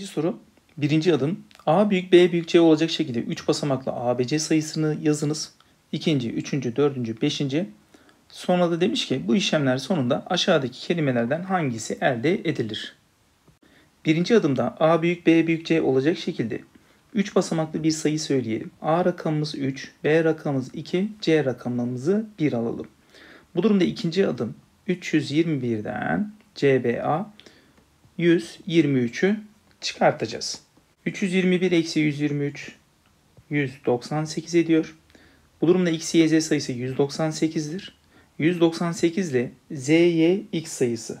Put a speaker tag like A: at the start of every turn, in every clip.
A: Birinci soru. Birinci adım A büyük B büyük C olacak şekilde 3 basamaklı ABC sayısını yazınız. İkinci, üçüncü, dördüncü, beşinci. Sonra da demiş ki bu işlemler sonunda aşağıdaki kelimelerden hangisi elde edilir? Birinci adımda A büyük B büyük C olacak şekilde 3 basamaklı bir sayı söyleyelim. A rakamımız 3, B rakamımız 2, C rakamımızı 1 alalım. Bu durumda ikinci adım 321'den CBA 123'ü çıkartacağız. 321 eksi 123 198 ediyor. Bu durumda x, y, z sayısı 198'dir. 198 ile z, y, x sayısı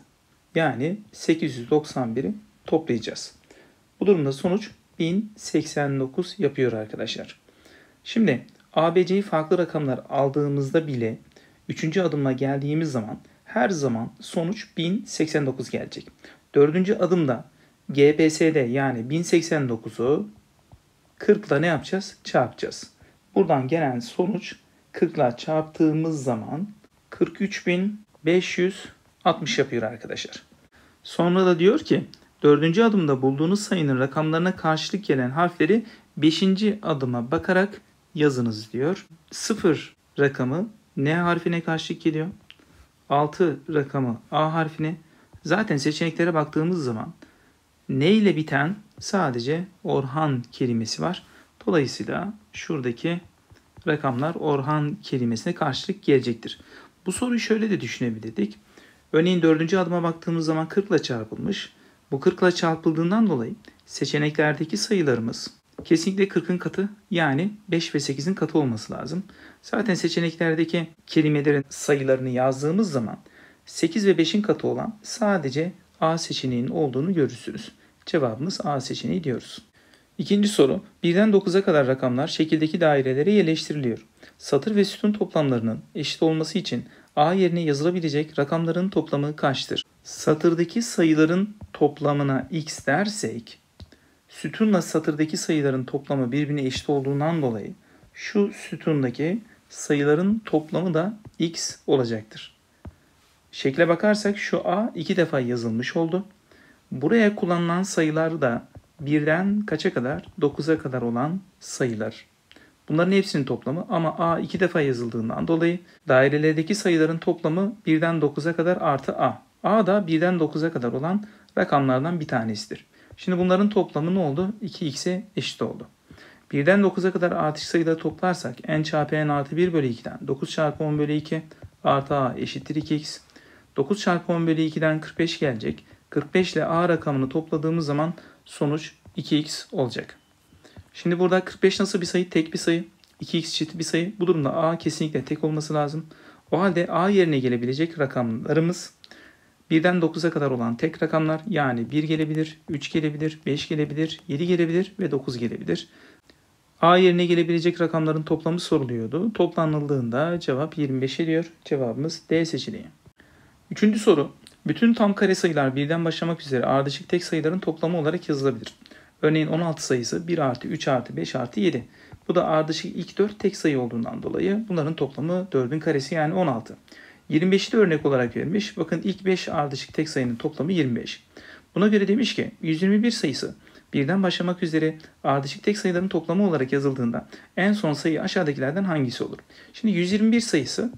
A: yani 891'i toplayacağız. Bu durumda sonuç 1089 yapıyor arkadaşlar. Şimdi ABC'yi farklı rakamlar aldığımızda bile 3. adıma geldiğimiz zaman her zaman sonuç 1089 gelecek. 4. adımda GBS'de yani 1089'u 40 ile ne yapacağız? Çarpacağız. Buradan gelen sonuç 40 ile çarptığımız zaman 43560 yapıyor arkadaşlar. Sonra da diyor ki dördüncü adımda bulduğunuz sayının rakamlarına karşılık gelen harfleri beşinci adıma bakarak yazınız diyor. 0 rakamı N harfine karşılık geliyor. 6 rakamı A harfine. Zaten seçeneklere baktığımız zaman ne ile biten sadece Orhan kelimesi var. Dolayısıyla şuradaki rakamlar Orhan kelimesine karşılık gelecektir. Bu soruyu şöyle de düşünebilirdik. Örneğin dördüncü adıma baktığımız zaman 40 ile çarpılmış. Bu 40 ile çarpıldığından dolayı seçeneklerdeki sayılarımız kesinlikle 40'ın katı yani 5 ve 8'in katı olması lazım. Zaten seçeneklerdeki kelimelerin sayılarını yazdığımız zaman 8 ve 5'in katı olan sadece A seçeneğinin olduğunu görürsünüz. Cevabımız A seçeneği diyoruz. İkinci soru. 1'den 9'a kadar rakamlar şekildeki dairelere yerleştiriliyor. Satır ve sütun toplamlarının eşit olması için A yerine yazılabilecek rakamların toplamı kaçtır? Satırdaki sayıların toplamına x dersek, sütunla satırdaki sayıların toplamı birbirine eşit olduğundan dolayı şu sütundaki sayıların toplamı da x olacaktır. Şekle bakarsak şu A iki defa yazılmış oldu. Buraya kullanılan sayılar da birden kaça kadar? 9'a kadar olan sayılar. Bunların hepsinin toplamı ama A iki defa yazıldığından dolayı dairelerdeki sayıların toplamı birden 9'a kadar artı A. A da birden 9'a kadar olan rakamlardan bir tanesidir. Şimdi bunların toplamı ne oldu? 2x'e eşit oldu. Birden 9'a kadar artış sayıları toplarsak n çarpı n artı 1 bölü 2'den 9 çarpı 10 bölü 2 artı a eşittir 2x. 9 çarpı 10 bölü 2'den 45 gelecek. 45 ile A rakamını topladığımız zaman sonuç 2x olacak. Şimdi burada 45 nasıl bir sayı? Tek bir sayı. 2x çift bir sayı. Bu durumda A kesinlikle tek olması lazım. O halde A yerine gelebilecek rakamlarımız 1'den 9'a kadar olan tek rakamlar yani 1 gelebilir, 3 gelebilir, 5 gelebilir, 7 gelebilir ve 9 gelebilir. A yerine gelebilecek rakamların toplamı soruluyordu. Toplanıldığında cevap 25 ediyor. Cevabımız D seçeneği. Üçüncü soru. Bütün tam kare sayılar birden başlamak üzere ardışık tek sayıların toplamı olarak yazılabilir. Örneğin 16 sayısı 1 artı 3 artı 5 artı 7. Bu da ardışık ilk 4 tek sayı olduğundan dolayı bunların toplamı 4'ün karesi yani 16. 25'i de örnek olarak verilmiş. Bakın ilk 5 ardışık tek sayının toplamı 25. Buna göre demiş ki 121 sayısı birden başlamak üzere ardışık tek sayıların toplamı olarak yazıldığında en son sayı aşağıdakilerden hangisi olur? Şimdi 121 sayısı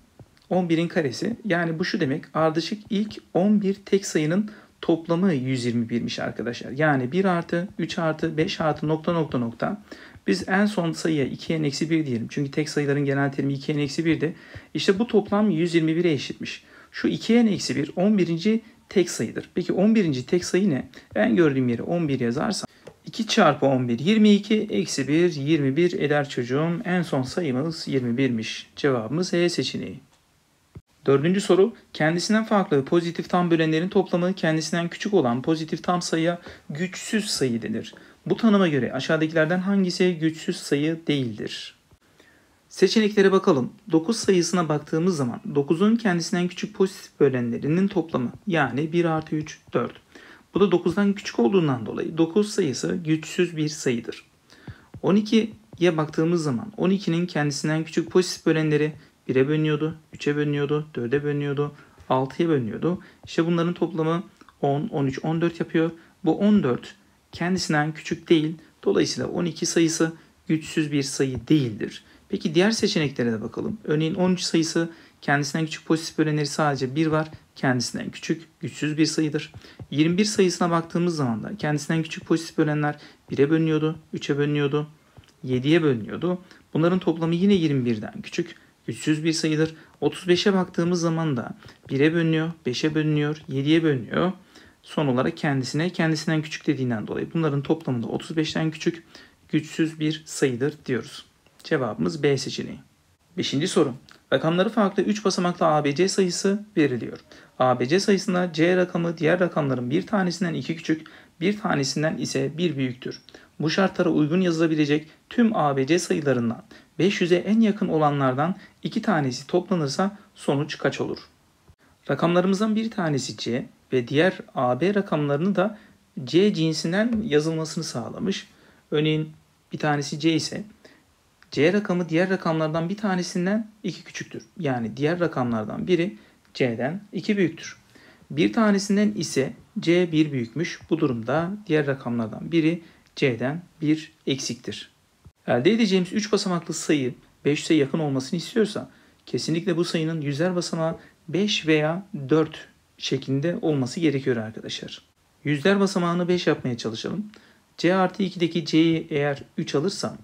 A: 11'in karesi. Yani bu şu demek ardışık ilk 11 tek sayının toplamı 121'miş arkadaşlar. Yani 1 artı 3 artı 5 artı nokta nokta nokta. Biz en son sayıya 2'ye eksi 1 diyelim. Çünkü tek sayıların genel terimi 2'ye eksi 1'di. İşte bu toplam 121'e eşitmiş. Şu 2'ye eksi 1 11. tek sayıdır. Peki 11. tek sayı ne? Ben gördüğüm yeri 11 yazarsam 2 çarpı 11 22 eksi 1 21 eder çocuğum. En son sayımız 21'miş. Cevabımız E seçeneği. Dördüncü soru, kendisinden farklı pozitif tam bölenlerin toplamı kendisinden küçük olan pozitif tam sayıya güçsüz sayı denir. Bu tanıma göre aşağıdakilerden hangisi güçsüz sayı değildir? Seçeneklere bakalım. 9 sayısına baktığımız zaman 9'un kendisinden küçük pozitif bölenlerinin toplamı yani 1 artı 3 4. Bu da 9'dan küçük olduğundan dolayı 9 sayısı güçsüz bir sayıdır. 12'ye baktığımız zaman 12'nin kendisinden küçük pozitif bölenleri 1'e bölünüyordu, 3'e bölünüyordu, 4'e bölünüyordu, 6'ya bölünüyordu. İşte bunların toplamı 10, 13, 14 yapıyor. Bu 14 kendisinden küçük değil. Dolayısıyla 12 sayısı güçsüz bir sayı değildir. Peki diğer seçeneklere de bakalım. Örneğin 13 sayısı kendisinden küçük pozitif bölenleri sadece 1 var. Kendisinden küçük güçsüz bir sayıdır. 21 sayısına baktığımız zaman da kendisinden küçük pozitif bölenler 1'e bölünüyordu, 3'e bölünüyordu, 7'ye bölünüyordu. Bunların toplamı yine 21'den küçük. Üçsüz bir sayıdır. 35'e baktığımız zaman da 1'e bölünüyor, 5'e bölünüyor, 7'ye bölünüyor. Son olarak kendisine, kendisinden küçük dediğinden dolayı bunların toplamında 35'ten küçük, güçsüz bir sayıdır diyoruz. Cevabımız B seçeneği. Beşinci soru. Rakamları farklı 3 basamaklı ABC sayısı veriliyor. ABC sayısında C rakamı diğer rakamların bir tanesinden 2 küçük, bir tanesinden ise 1 büyüktür. Bu şartlara uygun yazılabilecek tüm ABC sayılarından 500'e en yakın olanlardan iki tanesi toplanırsa sonuç kaç olur? Rakamlarımızdan bir tanesi C ve diğer AB rakamlarını da C cinsinden yazılmasını sağlamış. Örneğin bir tanesi C ise C rakamı diğer rakamlardan bir tanesinden iki küçüktür. Yani diğer rakamlardan biri C'den iki büyüktür. Bir tanesinden ise C bir büyükmüş. Bu durumda diğer rakamlardan biri C'den bir eksiktir. Elde edeceğimiz 3 basamaklı sayı 500'e yakın olmasını istiyorsa kesinlikle bu sayının yüzler basamağı 5 veya 4 şeklinde olması gerekiyor arkadaşlar. Yüzler basamağını 5 yapmaya çalışalım. C artı 2'deki C'yi eğer 3 alırsam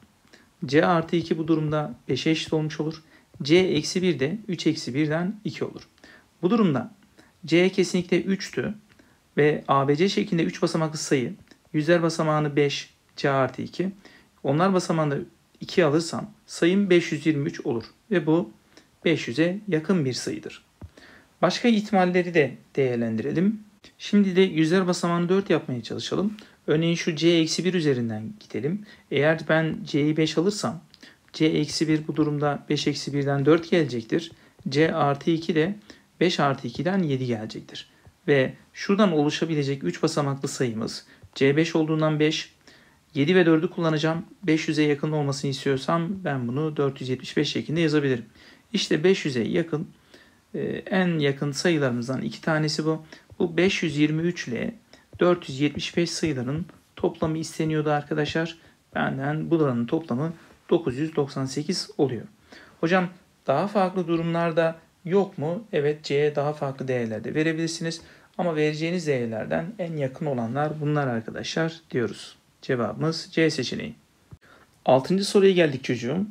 A: C artı 2 bu durumda 5'e eşit olmuş olur. C eksi 1 de 3 eksi 1'den 2 olur. Bu durumda C kesinlikle 3'tü ve ABC şeklinde 3 basamaklı sayı yüzler basamağını 5 C artı 2 onlar basamağında 2 alırsam sayım 523 olur ve bu 500'e yakın bir sayıdır. Başka ihtimalleri de değerlendirelim. Şimdi de yüzler basamağını 4 yapmaya çalışalım. Örneğin şu c-1 üzerinden gidelim. Eğer ben c'yi 5 alırsam c-1 bu durumda 5-1'den 4 gelecektir. c artı 2 de 5 artı 2'den 7 gelecektir. Ve şuradan oluşabilecek 3 basamaklı sayımız c5 olduğundan 5, 7 ve 4'ü kullanacağım. 500'e yakın olmasını istiyorsam ben bunu 475 şeklinde yazabilirim. İşte 500'e yakın e, en yakın sayılarımızdan iki tanesi bu. Bu 523 ile 475 sayıların toplamı isteniyordu arkadaşlar. Benden buranın toplamı 998 oluyor. Hocam daha farklı durumlarda yok mu? Evet C'ye daha farklı değerlerde verebilirsiniz. Ama vereceğiniz değerlerden en yakın olanlar bunlar arkadaşlar diyoruz. Cevabımız C seçeneği. Altıncı soruya geldik çocuğum.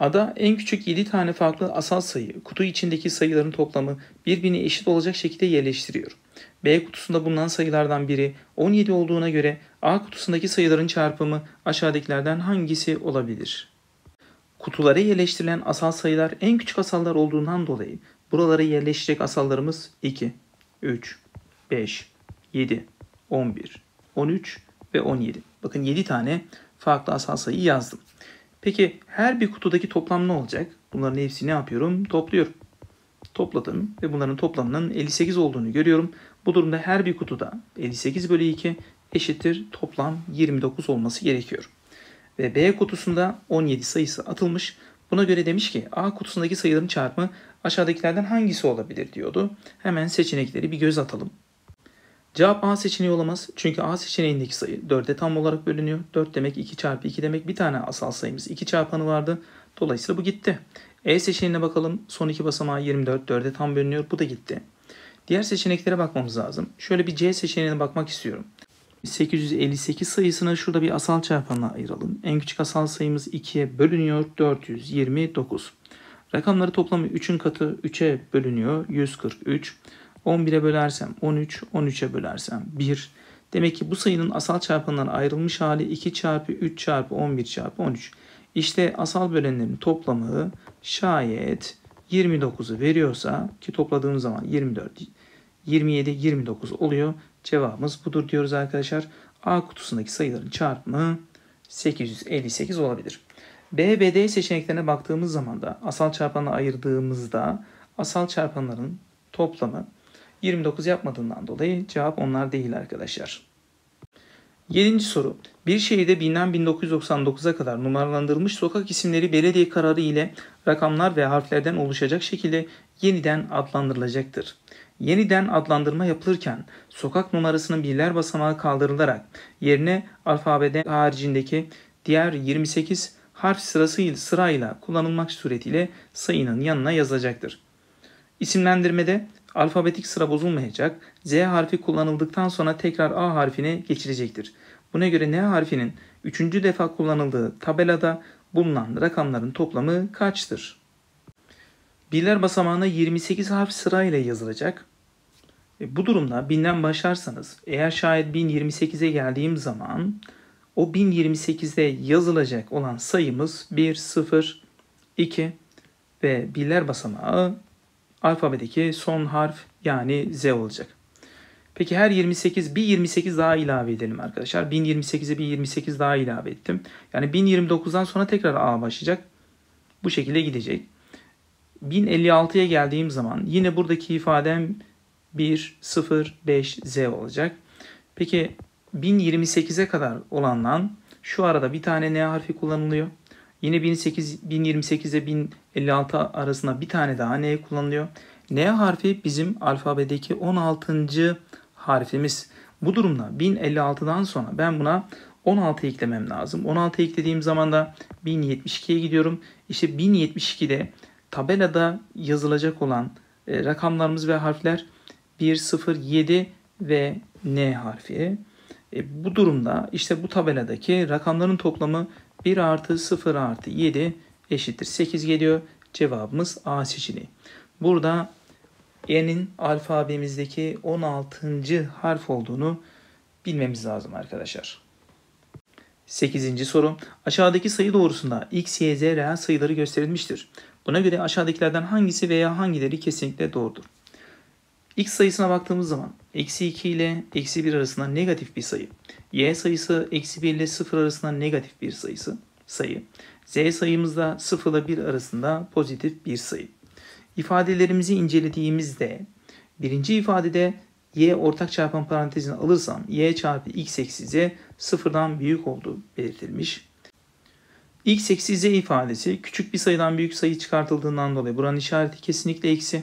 A: Ada en küçük 7 tane farklı asal sayı kutu içindeki sayıların toplamı birbirine eşit olacak şekilde yerleştiriyor. B kutusunda bulunan sayılardan biri 17 olduğuna göre A kutusundaki sayıların çarpımı aşağıdakilerden hangisi olabilir? Kutulara yerleştirilen asal sayılar en küçük asallar olduğundan dolayı buralara yerleşecek asallarımız 2, 3, 5, 7, 11, 13 ve 17. Bakın 7 tane farklı asal sayı yazdım. Peki her bir kutudaki toplam ne olacak? Bunların hepsini ne yapıyorum? Topluyorum. Topladım ve bunların toplamının 58 olduğunu görüyorum. Bu durumda her bir kutuda 58 bölü 2 eşittir toplam 29 olması gerekiyor. Ve B kutusunda 17 sayısı atılmış. Buna göre demiş ki A kutusundaki sayıların çarpımı aşağıdakilerden hangisi olabilir diyordu. Hemen seçenekleri bir göz atalım. Cevap A seçeneği olamaz. Çünkü A seçeneğindeki sayı 4'e tam olarak bölünüyor. 4 demek 2 çarpı 2 demek bir tane asal sayımız 2 çarpanı vardı. Dolayısıyla bu gitti. E seçeneğine bakalım. Son iki basamağı 24. 4'e tam bölünüyor. Bu da gitti. Diğer seçeneklere bakmamız lazım. Şöyle bir C seçeneğine bakmak istiyorum. 858 sayısını şurada bir asal çarpanla ayıralım. En küçük asal sayımız 2'ye bölünüyor. 429. Rakamları toplamı 3'ün katı 3'e bölünüyor. 143. 11'e bölersem 13, 13'e bölersem 1. Demek ki bu sayının asal çarpanından ayrılmış hali 2 çarpı 3 çarpı 11 çarpı 13. İşte asal bölenlerin toplamı şayet 29'u veriyorsa ki topladığımız zaman 24, 27, 29 oluyor. Cevabımız budur diyoruz arkadaşlar. A kutusundaki sayıların çarpımı 858 olabilir. B ve D seçeneklerine baktığımız zaman da asal çarpanla ayırdığımızda asal çarpanların toplamı 29 yapmadığından dolayı cevap onlar değil arkadaşlar. 7. soru. Bir şehirde 1000'den 1999'a kadar numaralandırılmış sokak isimleri belediye kararı ile rakamlar ve harflerden oluşacak şekilde yeniden adlandırılacaktır. Yeniden adlandırma yapılırken sokak numarasının birler basamağı kaldırılarak yerine alfabede haricindeki diğer 28 harf sırasıyla sırayla kullanılmak suretiyle sayının yanına yazılacaktır. İsimlendirmede alfabetik sıra bozulmayacak, Z harfi kullanıldıktan sonra tekrar A harfine geçilecektir. Buna göre N harfinin 3. defa kullanıldığı tabelada bulunan rakamların toplamı kaçtır? Birler basamağına 28 harf sırayla yazılacak. E, bu durumda binden başlarsanız eğer şayet 1028'e geldiğim zaman o 1028'de yazılacak olan sayımız 1, 0, 2 ve birler basamağı alfabedeki son harf yani Z olacak. Peki her 28, bir 28 daha ilave edelim arkadaşlar. 1028'e bir 28 daha ilave ettim. Yani 1029'dan sonra tekrar A başlayacak. Bu şekilde gidecek. 1056'ya geldiğim zaman yine buradaki ifadem 1, 0, 5, Z olacak. Peki 1028'e kadar olanla şu arada bir tane N harfi kullanılıyor. Yine 1028, 1028'e 56 arasında bir tane daha N kullanılıyor. N harfi bizim alfabedeki 16. harfimiz. Bu durumda 1056'dan sonra ben buna 16 eklemem lazım. 16 eklediğim zaman da 1072'ye gidiyorum. İşte 1072'de tabelada yazılacak olan e, rakamlarımız ve harfler 1, 0, 7 ve N harfi. E, bu durumda işte bu tabeladaki rakamların toplamı 1 artı 0 artı 7 eşittir 8 geliyor. Cevabımız A seçeneği. Burada E'nin alfabemizdeki 16. harf olduğunu bilmemiz lazım arkadaşlar. 8. soru. Aşağıdaki sayı doğrusunda x, y, z reel sayıları gösterilmiştir. Buna göre aşağıdakilerden hangisi veya hangileri kesinlikle doğrudur? x sayısına baktığımız zaman eksi 2 ile eksi 1 arasında negatif bir sayı. y sayısı eksi 1 ile 0 arasında negatif bir sayısı sayı. Z sayımızda 0 ile 1 arasında pozitif bir sayı. İfadelerimizi incelediğimizde birinci ifadede y ortak çarpan parantezini alırsam y çarpı x eksi z sıfırdan büyük olduğu belirtilmiş. x eksi z ifadesi küçük bir sayıdan büyük sayı çıkartıldığından dolayı buranın işareti kesinlikle eksi.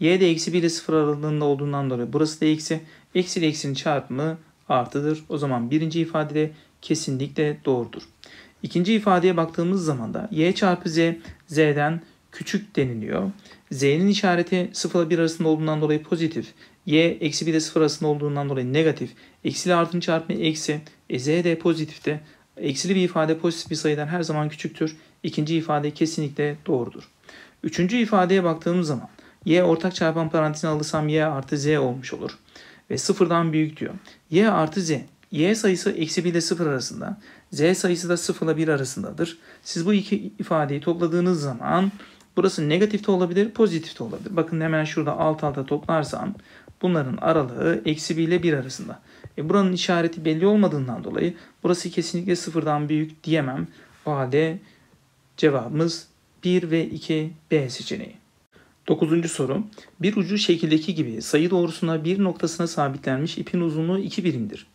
A: y de eksi 1 ile 0 aralığında olduğundan dolayı burası da eksi. Eksi ile eksinin çarpımı artıdır. O zaman birinci ifadede kesinlikle doğrudur. İkinci ifadeye baktığımız zaman da y çarpı z z'den küçük deniliyor. Z'nin işareti 0 ile 1 arasında olduğundan dolayı pozitif. Y eksi 1 ile 0 arasında olduğundan dolayı negatif. Eksi ile artının çarpımı eksi. E, Z de pozitifte. Eksili bir ifade pozitif bir sayıdan her zaman küçüktür. İkinci ifade kesinlikle doğrudur. Üçüncü ifadeye baktığımız zaman y ortak çarpan parantezine alırsam y artı z olmuş olur. Ve sıfırdan büyük diyor. y artı z y sayısı eksi 1 ile 0 arasında, z sayısı da 0 ile 1 arasındadır. Siz bu iki ifadeyi topladığınız zaman burası negatif de olabilir, pozitif de olabilir. Bakın hemen şurada alt alta toplarsam bunların aralığı eksi 1 ile 1 arasında. E buranın işareti belli olmadığından dolayı burası kesinlikle sıfırdan büyük diyemem. O halde cevabımız 1 ve 2 B seçeneği. Dokuzuncu soru. Bir ucu şekildeki gibi sayı doğrusuna bir noktasına sabitlenmiş ipin uzunluğu 2 birimdir.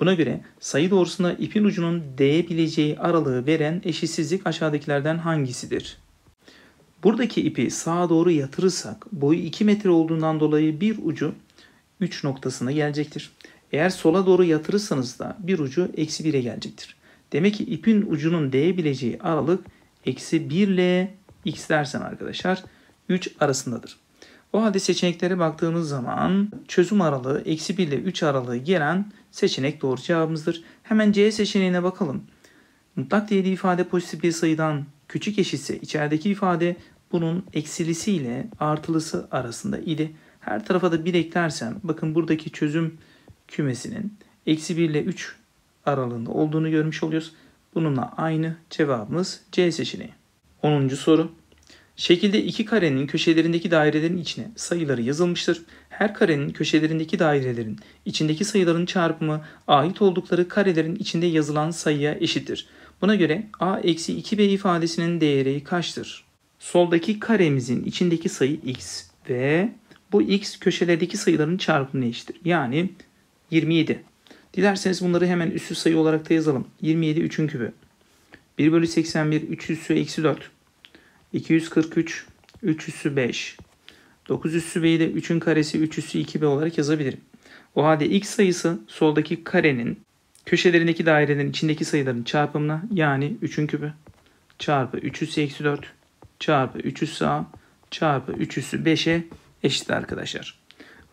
A: Buna göre sayı doğrusunda ipin ucunun değebileceği aralığı veren eşitsizlik aşağıdakilerden hangisidir? Buradaki ipi sağa doğru yatırırsak boyu 2 metre olduğundan dolayı bir ucu 3 noktasına gelecektir. Eğer sola doğru yatırırsanız da bir ucu eksi 1'e gelecektir. Demek ki ipin ucunun değebileceği aralık eksi 1 ile x dersen arkadaşlar 3 arasındadır. O halde seçeneklere baktığımız zaman çözüm aralığı eksi 1 ile 3 aralığı gelen seçenek doğru cevabımızdır. Hemen C seçeneğine bakalım. Mutlak değerli ifade pozitif bir sayıdan küçük eşitse içerideki ifade bunun eksilisi ile artılısı arasında idi. Her tarafa da 1 eklersem bakın buradaki çözüm kümesinin eksi 1 ile 3 aralığında olduğunu görmüş oluyoruz. Bununla aynı cevabımız C seçeneği. 10. soru. Şekilde iki karenin köşelerindeki dairelerin içine sayıları yazılmıştır. Her karenin köşelerindeki dairelerin içindeki sayıların çarpımı ait oldukları karelerin içinde yazılan sayıya eşittir. Buna göre a eksi 2b ifadesinin değeri kaçtır? Soldaki karemizin içindeki sayı x ve bu x köşelerdeki sayıların çarpımına eşittir. Yani 27. Dilerseniz bunları hemen üssü sayı olarak da yazalım. 27 3'ün kübü. 1 bölü 81 3 üssü eksi 4. 243 3 üssü 5. 9 üssü b'yi de 3'ün karesi 3 üssü 2b olarak yazabilirim. O halde x sayısı soldaki karenin köşelerindeki dairelerin içindeki sayıların çarpımına yani 3'ün küpü çarpı 3 üssü eksi 4 çarpı 3 üssü a çarpı 3 üssü 5'e eşittir arkadaşlar.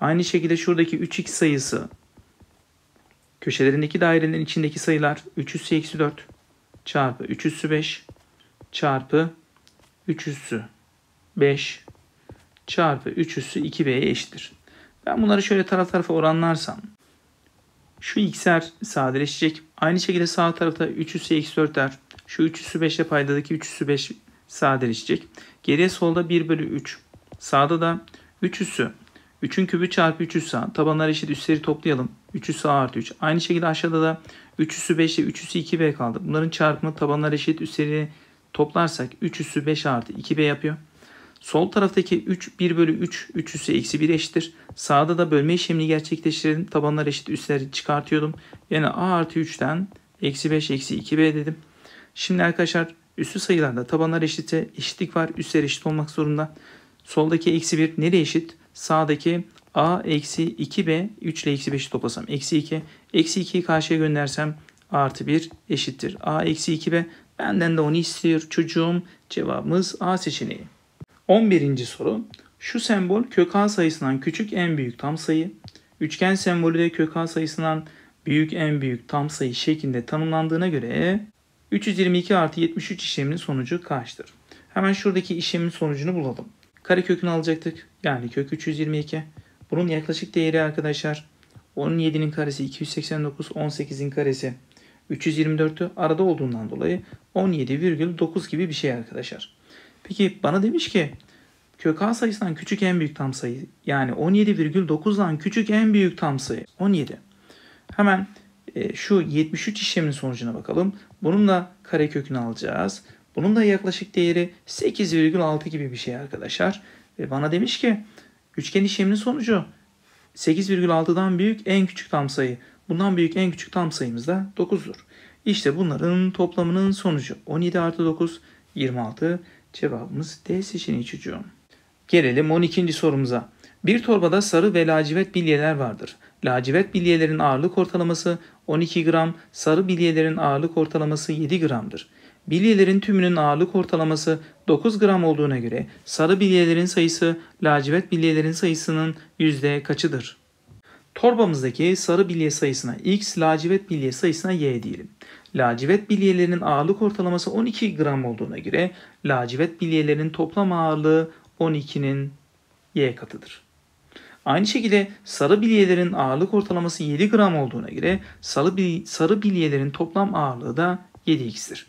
A: Aynı şekilde şuradaki 3x sayısı köşelerindeki dairelerin içindeki sayılar 3 üssü eksi 4 çarpı 3 üssü 5 çarpı 3 üssü 5 çarpı 3 üssü 2b'ye eşittir. Ben bunları şöyle taraf tarafa oranlarsam şu x'ler sadeleşecek. Aynı şekilde sağ tarafta 3 üssü 4 4'ler. Şu 3 üssü 5 ile paydadaki 3 üssü 5 sadeleşecek. Geriye solda 1 bölü 3. Sağda da 3 üssü 3'ün kübü çarpı 3 üssü a. Tabanlar eşit üstleri toplayalım. 3 üssü a artı 3. Aynı şekilde aşağıda da 3 üssü 5 ile 3 üssü 2b kaldı. Bunların çarpımı tabanlar eşit üstleri toplarsak 3 üssü 5 artı 2b yapıyor. Sol taraftaki 3 1 bölü 3 3 üssü eksi 1 eşittir. Sağda da bölme işlemini gerçekleştirelim. Tabanlar eşit üsleri çıkartıyordum. Yani a artı 3'ten eksi 5 eksi 2b dedim. Şimdi arkadaşlar üssü sayılarda tabanlar eşitse eşitlik var. Üsler eşit olmak zorunda. Soldaki eksi 1 nereye eşit? Sağdaki a eksi 2b 3 ile eksi 5'i toplasam eksi 2. Eksi 2'yi karşıya göndersem artı 1 eşittir. a eksi 2b Benden de onu istiyor çocuğum. Cevabımız A seçeneği. 11. soru. Şu sembol kök A sayısından küçük en büyük tam sayı. Üçgen sembolü de kök A sayısından büyük en büyük tam sayı şeklinde tanımlandığına göre 322 artı 73 işleminin sonucu kaçtır? Hemen şuradaki işlemin sonucunu bulalım. Kare kökünü alacaktık. Yani kök 322. Bunun yaklaşık değeri arkadaşlar 17'nin karesi 289, 18'in karesi 324'ü arada olduğundan dolayı 17,9 gibi bir şey arkadaşlar. Peki bana demiş ki kök A sayısından küçük en büyük tam sayı yani 17,9'dan küçük en büyük tam sayı 17. Hemen e, şu 73 işleminin sonucuna bakalım. Bunun da kare kökünü alacağız. Bunun da yaklaşık değeri 8,6 gibi bir şey arkadaşlar. Ve bana demiş ki üçgen işleminin sonucu 8,6'dan büyük en küçük tam sayı. Bundan büyük en küçük tam sayımız da 9'dur. İşte bunların toplamının sonucu 17 artı 9 26 cevabımız D seçeneği çocuğum. Gelelim 12. sorumuza. Bir torbada sarı ve lacivert bilyeler vardır. Lacivert bilyelerin ağırlık ortalaması 12 gram, sarı bilyelerin ağırlık ortalaması 7 gramdır. Bilyelerin tümünün ağırlık ortalaması 9 gram olduğuna göre sarı bilyelerin sayısı lacivert bilyelerin sayısının yüzde kaçıdır? Torbamızdaki sarı bilye sayısına x, lacivet bilye sayısına y diyelim. Lacivet bilyelerinin ağırlık ortalaması 12 gram olduğuna göre lacivet bilyelerinin toplam ağırlığı 12'nin y katıdır. Aynı şekilde sarı bilyelerin ağırlık ortalaması 7 gram olduğuna göre sarı, bil sarı bilyelerin toplam ağırlığı da 7x'tir.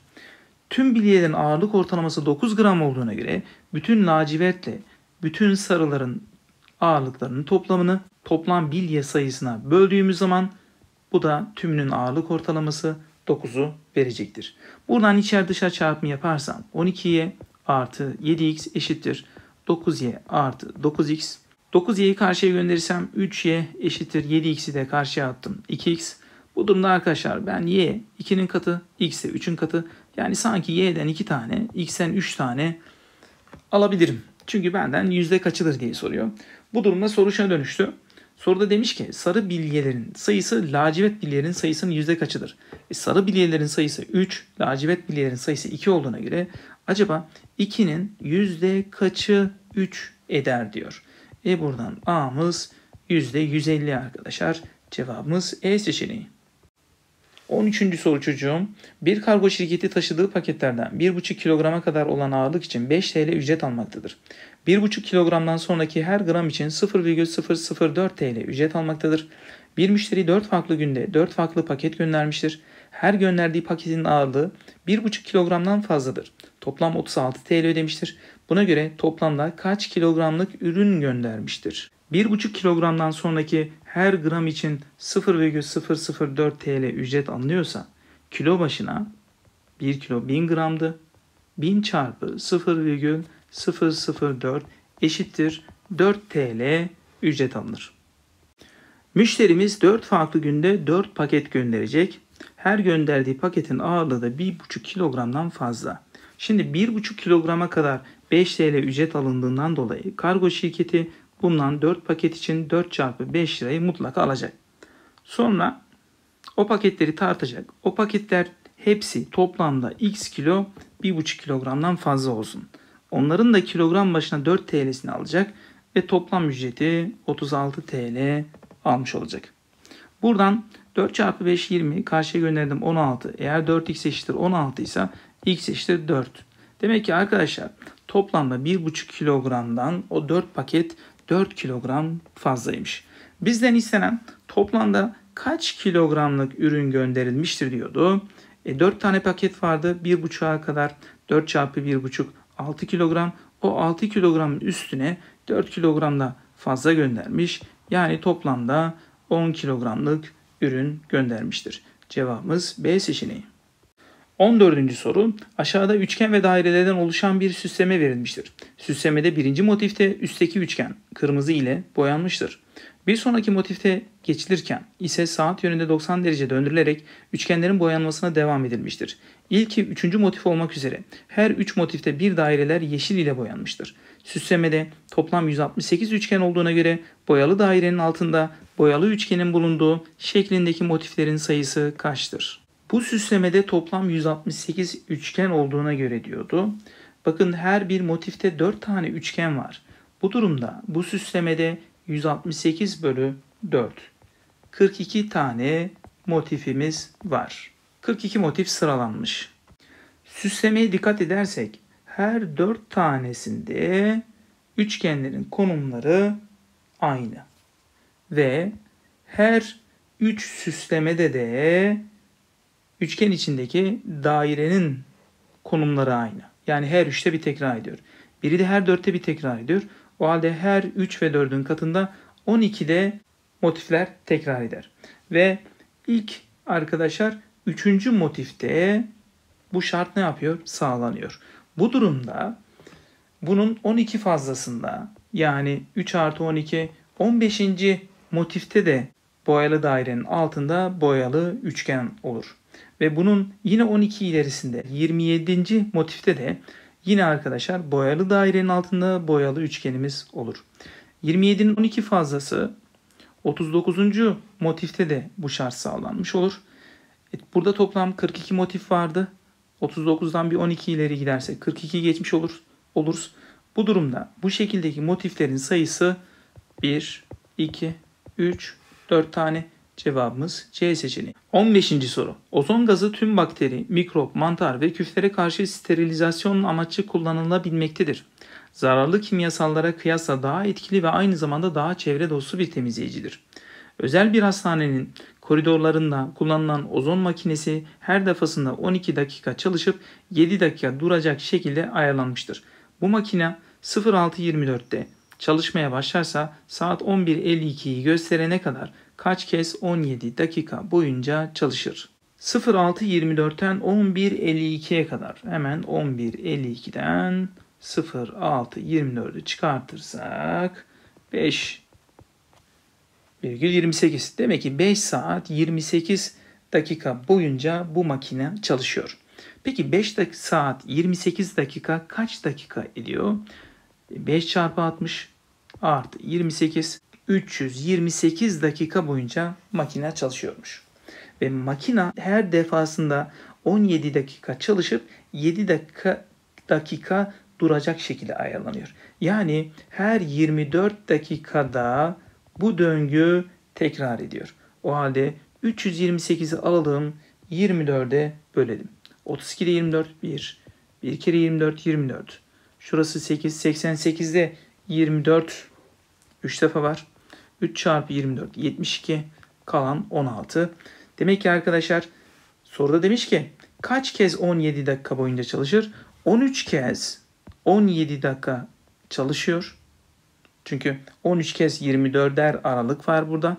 A: Tüm bilyelerin ağırlık ortalaması 9 gram olduğuna göre bütün lacivertle bütün sarıların ağırlıklarının toplamını toplam bilye sayısına böldüğümüz zaman bu da tümünün ağırlık ortalaması 9'u verecektir. Buradan içer dışa çarpımı yaparsam 12y artı 7x eşittir 9y artı 9x. 9y'yi karşıya gönderirsem 3y eşittir 7x'i de karşıya attım 2x. Bu durumda arkadaşlar ben y 2'nin katı x x'e 3'ün katı yani sanki y'den 2 tane x'ten 3 tane alabilirim. Çünkü benden yüzde kaçılır diye soruyor. Bu durumda soru şuna dönüştü. Soruda demiş ki sarı bilyelerin sayısı lacivert bilyelerin sayısının yüzde kaçıdır? E, sarı bilyelerin sayısı 3, lacivert bilyelerin sayısı 2 olduğuna göre acaba 2'nin yüzde kaçı 3 eder diyor. E buradan A'mız yüzde %150 arkadaşlar. Cevabımız E seçeneği. 13. soru çocuğum. Bir kargo şirketi taşıdığı paketlerden 1,5 kilograma kadar olan ağırlık için 5 TL ücret almaktadır. 1,5 kilogramdan sonraki her gram için 0,004 TL ücret almaktadır. Bir müşteri 4 farklı günde 4 farklı paket göndermiştir. Her gönderdiği paketin ağırlığı 1,5 kilogramdan fazladır. Toplam 36 TL ödemiştir. Buna göre toplamda kaç kilogramlık ürün göndermiştir? 1,5 kilogramdan sonraki her gram için 0,004 TL ücret alınıyorsa kilo başına 1 kilo 1000 gramdı. 1000 çarpı 0,004 eşittir 4 TL ücret alınır. Müşterimiz 4 farklı günde 4 paket gönderecek. Her gönderdiği paketin ağırlığı da 1,5 kilogramdan fazla. Şimdi 1,5 kilograma kadar 5 TL ücret alındığından dolayı kargo şirketi Bundan 4 paket için 4 çarpı 5 lirayı mutlaka alacak. Sonra o paketleri tartacak. O paketler hepsi toplamda x kilo 1,5 kilogramdan fazla olsun. Onların da kilogram başına 4 TL'sini alacak ve toplam ücreti 36 TL almış olacak. Buradan 4 çarpı 5 20 karşıya gönderdim 16. Eğer 4x eşittir 16 ise x eşittir 4. Demek ki arkadaşlar toplamda 1,5 kilogramdan o 4 paket 4 kilogram fazlaymış. Bizden istenen toplamda kaç kilogramlık ürün gönderilmiştir diyordu. E, 4 tane paket vardı. 1,5'a kadar 4 çarpı 1,5 6 kilogram. O 6 kilogramın üstüne 4 kilogram da fazla göndermiş. Yani toplamda 10 kilogramlık ürün göndermiştir. Cevabımız B seçeneği. 14. soru aşağıda üçgen ve dairelerden oluşan bir süsleme verilmiştir. Süslemede birinci motifte üstteki üçgen kırmızı ile boyanmıştır. Bir sonraki motifte geçilirken ise saat yönünde 90 derece döndürülerek üçgenlerin boyanmasına devam edilmiştir. İlki üçüncü motif olmak üzere her üç motifte bir daireler yeşil ile boyanmıştır. Süslemede toplam 168 üçgen olduğuna göre boyalı dairenin altında boyalı üçgenin bulunduğu şeklindeki motiflerin sayısı kaçtır? Bu süslemede toplam 168 üçgen olduğuna göre diyordu. Bakın her bir motifte 4 tane üçgen var. Bu durumda bu süslemede 168 bölü 4. 42 tane motifimiz var. 42 motif sıralanmış. Süslemeye dikkat edersek her 4 tanesinde üçgenlerin konumları aynı. Ve her 3 süslemede de üçgen içindeki dairenin konumları aynı. Yani her üçte bir tekrar ediyor. Biri de her dörtte bir tekrar ediyor. O halde her 3 ve 4'ün katında 12'de motifler tekrar eder. Ve ilk arkadaşlar 3. motifte bu şart ne yapıyor? Sağlanıyor. Bu durumda bunun 12 fazlasında yani 3 artı 12 15. motifte de boyalı dairenin altında boyalı üçgen olur. Ve bunun yine 12 ilerisinde 27. motifte de yine arkadaşlar boyalı dairenin altında boyalı üçgenimiz olur. 27'nin 12 fazlası 39. motifte de bu şart sağlanmış olur. E, burada toplam 42 motif vardı. 39'dan bir 12 ileri giderse 42 geçmiş olur, oluruz. Bu durumda bu şekildeki motiflerin sayısı 1, 2, 3, 4 tane. Cevabımız C seçeneği. 15. soru. Ozon gazı tüm bakteri, mikrop, mantar ve küflere karşı sterilizasyon amaçlı kullanılabilmektedir. Zararlı kimyasallara kıyasla daha etkili ve aynı zamanda daha çevre dostu bir temizleyicidir. Özel bir hastanenin koridorlarında kullanılan ozon makinesi her defasında 12 dakika çalışıp 7 dakika duracak şekilde ayarlanmıştır. Bu makine 06.24'te çalışmaya başlarsa saat 11.52'yi gösterene kadar kaç kez 17 dakika boyunca çalışır. 06.24'ten 11.52'ye kadar hemen 11.52'den 06.24'ü çıkartırsak 5,28 demek ki 5 saat 28 dakika boyunca bu makine çalışıyor. Peki 5 saat 28 dakika kaç dakika ediyor? 5 çarpı 60 artı 28 328 dakika boyunca makine çalışıyormuş. Ve makina her defasında 17 dakika çalışıp 7 dakika dakika duracak şekilde ayarlanıyor. Yani her 24 dakikada bu döngü tekrar ediyor. O halde 328'i alalım 24'e bölelim. 32'de 24 1. 1 kere 24 24. Şurası 8 88'de 24 3 defa var. 3 çarpı 24 72 kalan 16. Demek ki arkadaşlar soruda demiş ki kaç kez 17 dakika boyunca çalışır? 13 kez 17 dakika çalışıyor. Çünkü 13 kez 24'er aralık var burada.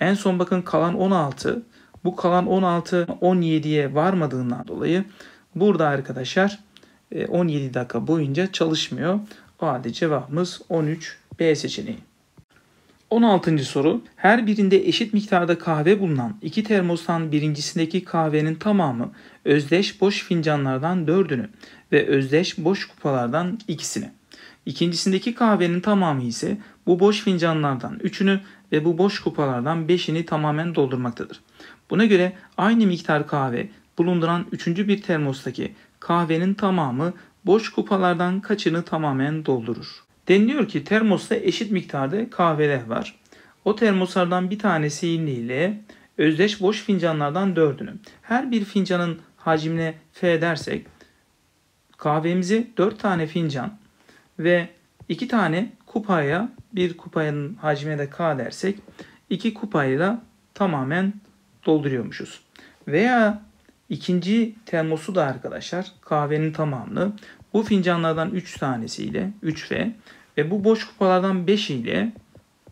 A: En son bakın kalan 16. Bu kalan 16 17'ye varmadığından dolayı burada arkadaşlar 17 e, dakika boyunca çalışmıyor. O halde cevabımız 13 B seçeneği. 16. soru. Her birinde eşit miktarda kahve bulunan iki termostan birincisindeki kahvenin tamamı özdeş boş fincanlardan dördünü ve özdeş boş kupalardan ikisini. İkincisindeki kahvenin tamamı ise bu boş fincanlardan üçünü ve bu boş kupalardan beşini tamamen doldurmaktadır. Buna göre aynı miktar kahve bulunduran üçüncü bir termostaki kahvenin tamamı boş kupalardan kaçını tamamen doldurur. Deniliyor ki termosta eşit miktarda kahveler var. O termoslardan bir tanesiyle özdeş boş fincanlardan dördünü. Her bir fincanın hacmine F dersek kahvemizi dört tane fincan ve iki tane kupaya bir kupanın hacmine de K dersek iki kupayla tamamen dolduruyormuşuz. Veya ikinci termosu da arkadaşlar kahvenin tamamını bu fincanlardan 3 tanesiyle 3 F ve bu boş kupalardan 5 ile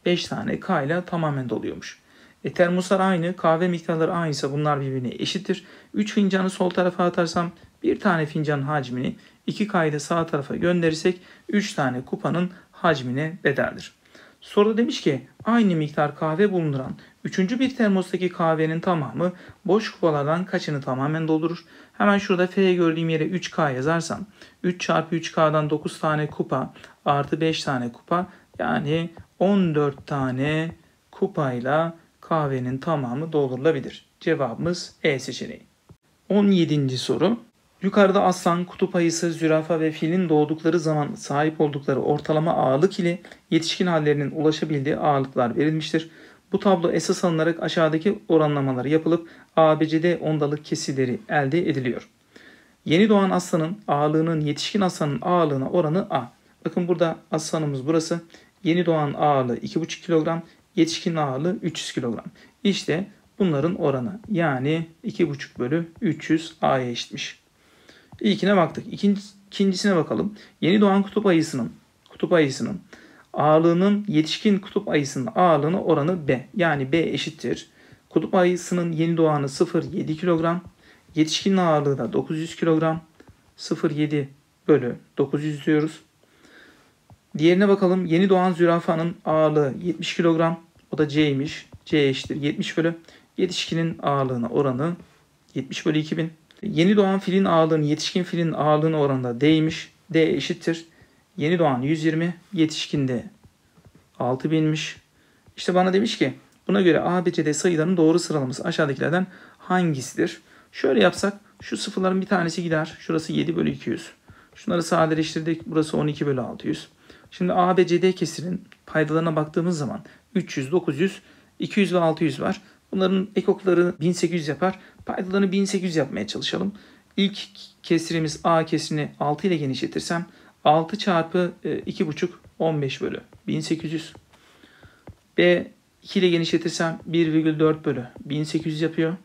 A: 5 tane K ile tamamen doluyormuş. E, termoslar aynı, kahve miktarları aynıysa bunlar birbirine eşittir. 3 fincanı sol tarafa atarsam bir tane fincanın hacmini 2K'yı da sağ tarafa gönderirsek 3 tane kupanın hacmine bedeldir. Soruda demiş ki aynı miktar kahve bulunduran 3. bir termostaki kahvenin tamamı boş kupalardan kaçını tamamen doldurur? Hemen şurada F gördüğüm yere 3K yazarsam 3 çarpı 3K'dan 9 tane kupa artı 5 tane kupa yani 14 tane kupayla kahvenin tamamı doldurulabilir. Cevabımız E seçeneği. 17. soru. Yukarıda aslan, kutup ayısı, zürafa ve filin doğdukları zaman sahip oldukları ortalama ağırlık ile yetişkin hallerinin ulaşabildiği ağırlıklar verilmiştir. Bu tablo esas alınarak aşağıdaki oranlamaları yapılıp ABCD ondalık kesileri elde ediliyor. Yeni doğan aslanın ağırlığının yetişkin aslanın ağırlığına oranı A. Bakın burada aslanımız burası. Yeni doğan ağırlığı 2,5 kilogram. Yetişkin ağırlığı 300 kilogram. İşte bunların oranı. Yani 2,5 bölü 300 A'ya eşitmiş. İlkine baktık. İkincisine bakalım. Yeni doğan kutup ayısının kutup ayısının ağırlığının yetişkin kutup ayısının ağırlığına oranı B. Yani B eşittir. Kutup ayısının yeni doğanı 0,7 kilogram. Yetişkin ağırlığı da 900 kilogram. 0,7 bölü 900 diyoruz. Diğerine bakalım. Yeni doğan zürafanın ağırlığı 70 kilogram. O da C'ymiş. C eşittir 70 bölü. Yetişkinin ağırlığına oranı 70 bölü 2000. Yeni doğan filin ağırlığını yetişkin filin ağırlığına oranında D'ymiş. D eşittir. Yeni doğan 120. Yetişkinde 6000'miş. İşte bana demiş ki buna göre A, B, C, D sayılarının doğru sıralaması aşağıdakilerden hangisidir? Şöyle yapsak şu sıfırların bir tanesi gider. Şurası 7 bölü 200. Şunları sadeleştirdik. Burası 12 bölü 600. Şimdi ABCD kesirinin paydalarına baktığımız zaman 300, 900, 200 ve 600 var. Bunların ekokları 1800 yapar. Paydalarını 1800 yapmaya çalışalım. İlk kesirimiz A kesirini 6 ile genişletirsem 6 çarpı 2,5 e, 15 bölü 1800. B 2 ile genişletirsem 1,4 bölü 1800 yapıyor.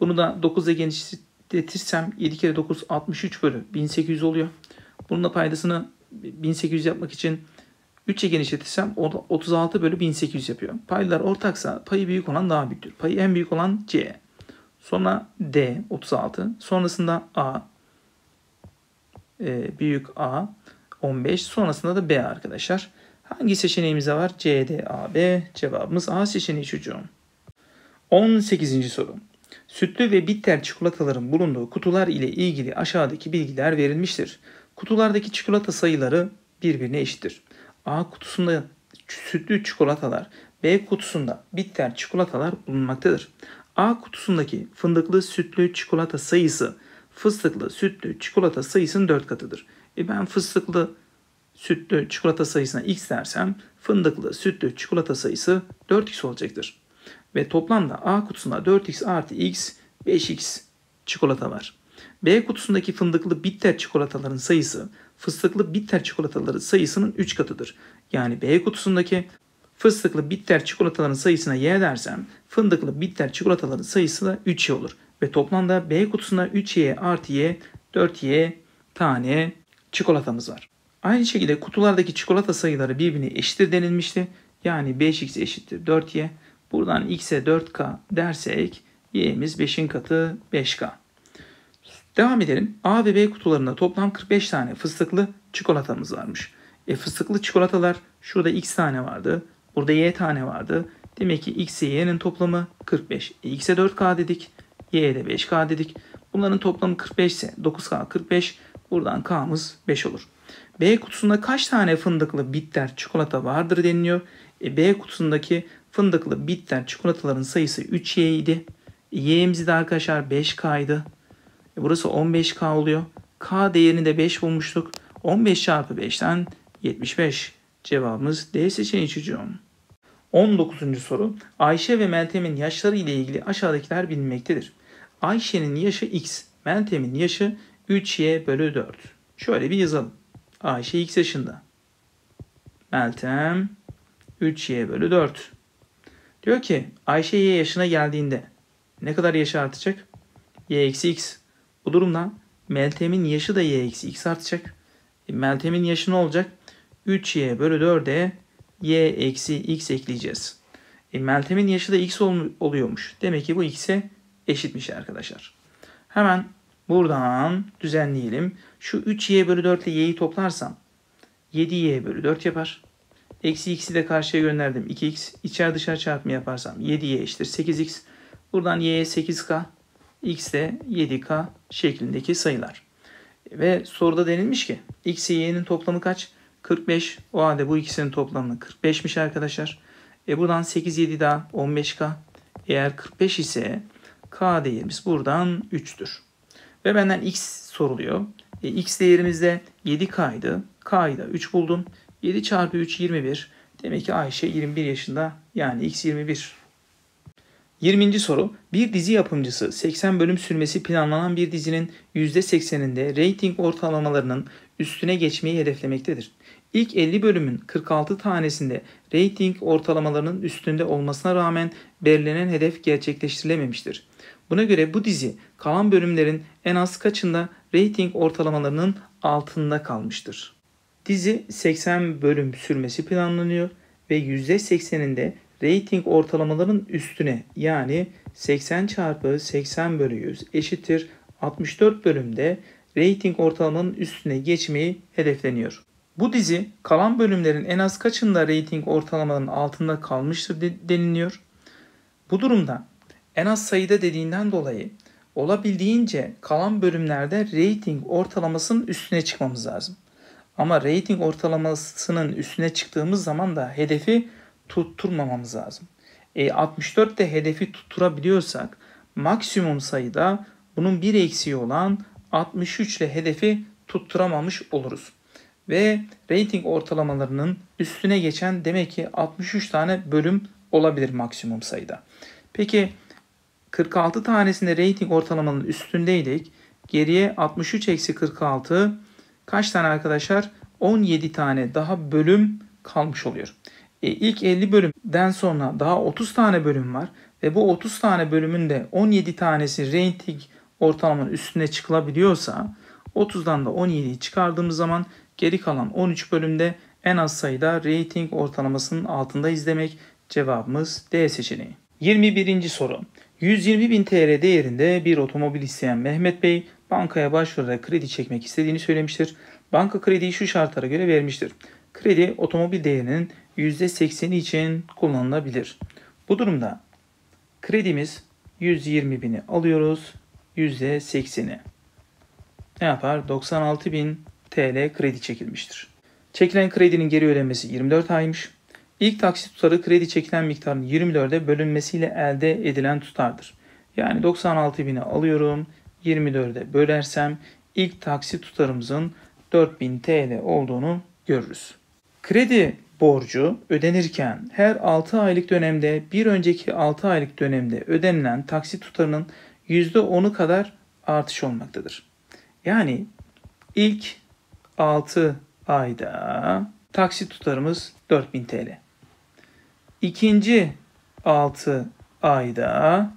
A: Bunu da 9 ile genişletirsem 7 kere 9 63 bölü 1800 oluyor. Bunun da paydasını 1800 yapmak için 3'e genişletirsem 36 bölü 1800 yapıyor. Paylar ortaksa payı büyük olan daha büyüktür. Payı en büyük olan C. Sonra D 36. Sonrasında A. E, büyük A 15. Sonrasında da B arkadaşlar. Hangi seçeneğimize var? C, D, A, B. Cevabımız A seçeneği çocuğum. 18. soru. Sütlü ve bitter çikolataların bulunduğu kutular ile ilgili aşağıdaki bilgiler verilmiştir. Kutulardaki çikolata sayıları birbirine eşittir. A kutusunda sütlü çikolatalar, B kutusunda bitter çikolatalar bulunmaktadır. A kutusundaki fındıklı sütlü çikolata sayısı fıstıklı sütlü çikolata sayısının 4 katıdır. E ben fıstıklı sütlü çikolata sayısına x dersem fındıklı sütlü çikolata sayısı 4x olacaktır. Ve toplamda A kutusunda 4x artı x 5x çikolata var. B kutusundaki fındıklı bitter çikolataların sayısı fıstıklı bitter çikolataların sayısının 3 katıdır. Yani B kutusundaki fıstıklı bitter çikolataların sayısına Y dersem fındıklı bitter çikolataların sayısı da 3Y olur. Ve toplamda B kutusunda 3Y artı Y 4Y tane çikolatamız var. Aynı şekilde kutulardaki çikolata sayıları birbirine eşittir denilmişti. Yani 5x eşittir 4y. Buradan x'e 4k dersek y'miz 5'in katı 5k. Devam edelim. A ve B kutularında toplam 45 tane fıstıklı çikolatamız varmış. E fıstıklı çikolatalar şurada x tane vardı. Burada y tane vardı. Demek ki x ile y'nin toplamı 45. E, x'e 4k dedik. Y'ye de 5k dedik. Bunların toplamı 45 ise 9k 45. Buradan k'mız 5 olur. B kutusunda kaç tane fındıklı bitter çikolata vardır deniliyor. E, B kutusundaki fındıklı bitter çikolataların sayısı 3y idi. E, y'miz de arkadaşlar 5k'ydı. E, burası 15K oluyor. K değerini de 5 bulmuştuk. 15 çarpı 5'ten 75. Cevabımız D seçeneği çocuğum. 19. soru. Ayşe ve Meltem'in yaşları ile ilgili aşağıdakiler bilinmektedir. Ayşe'nin yaşı x, Meltem'in yaşı 3y bölü 4. Şöyle bir yazalım. Ayşe x yaşında. Meltem 3y bölü 4. Diyor ki Ayşe y yaşına geldiğinde ne kadar yaşı artacak? y eksi x. Bu durumda Meltem'in yaşı da y eksi x artacak. E, Meltem'in yaşı ne olacak? 3y bölü 4'e y eksi x ekleyeceğiz. E, Meltem'in yaşı da x ol oluyormuş. Demek ki bu x'e eşitmiş arkadaşlar. Hemen buradan düzenleyelim. Şu 3y bölü 4 ile y'yi toplarsam 7y bölü 4 yapar. Eksi x'i de karşıya gönderdim. 2x içer dışarı çarpımı yaparsam 7y eşittir 8x. Buradan y'ye 8k x de 7k şeklindeki sayılar. Ve soruda denilmiş ki x ile y'nin toplamı kaç? 45. O halde bu ikisinin toplamı 45'miş arkadaşlar. E buradan 8 7 daha 15k. Eğer 45 ise k değerimiz buradan 3'tür. Ve benden x soruluyor. E, x değerimizde 7k'ydı. k'yı da 3 buldum. 7 çarpı 3 21. Demek ki Ayşe 21 yaşında yani x 21. 20. soru. Bir dizi yapımcısı 80 bölüm sürmesi planlanan bir dizinin %80'inde reyting ortalamalarının üstüne geçmeyi hedeflemektedir. İlk 50 bölümün 46 tanesinde reyting ortalamalarının üstünde olmasına rağmen belirlenen hedef gerçekleştirilememiştir. Buna göre bu dizi kalan bölümlerin en az kaçında reyting ortalamalarının altında kalmıştır. Dizi 80 bölüm sürmesi planlanıyor ve %80'inde rating ortalamaların üstüne yani 80 çarpı 80 bölü 100 eşittir 64 bölümde rating ortalamanın üstüne geçmeyi hedefleniyor. Bu dizi kalan bölümlerin en az kaçında rating ortalamanın altında kalmıştır deniliyor. Bu durumda en az sayıda dediğinden dolayı olabildiğince kalan bölümlerde rating ortalamasının üstüne çıkmamız lazım. Ama rating ortalamasının üstüne çıktığımız zaman da hedefi tutturmamamız lazım. E, 64'te hedefi tutturabiliyorsak maksimum sayıda bunun bir eksiği olan 63 ile hedefi tutturamamış oluruz. Ve rating ortalamalarının üstüne geçen demek ki 63 tane bölüm olabilir maksimum sayıda. Peki 46 tanesinde rating ortalamanın üstündeydik. Geriye 63 eksi 46 kaç tane arkadaşlar? 17 tane daha bölüm kalmış oluyor. E, ilk 50 bölümden sonra daha 30 tane bölüm var ve bu 30 tane bölümün de 17 tanesi rating ortalamanın üstüne çıkılabiliyorsa 30'dan da 17'yi çıkardığımız zaman geri kalan 13 bölümde en az sayıda rating ortalamasının altında izlemek cevabımız D seçeneği. 21. soru. 120 bin TL değerinde bir otomobil isteyen Mehmet Bey bankaya başvurarak kredi çekmek istediğini söylemiştir. Banka krediyi şu şartlara göre vermiştir. Kredi otomobil değerinin %80'i için kullanılabilir. Bu durumda kredimiz 120 bini alıyoruz. %80'i. Ne yapar? 96 bin TL kredi çekilmiştir. Çekilen kredinin geri ödenmesi 24 aymış. İlk taksit tutarı kredi çekilen miktarın 24'e bölünmesiyle elde edilen tutardır. Yani 96 bini alıyorum. 24'e bölersem ilk taksit tutarımızın 4000 TL olduğunu görürüz. Kredi borcu ödenirken her 6 aylık dönemde bir önceki 6 aylık dönemde ödenilen taksit tutarının %10'u kadar artış olmaktadır. Yani ilk 6 ayda taksit tutarımız 4000 TL. İkinci 6 ayda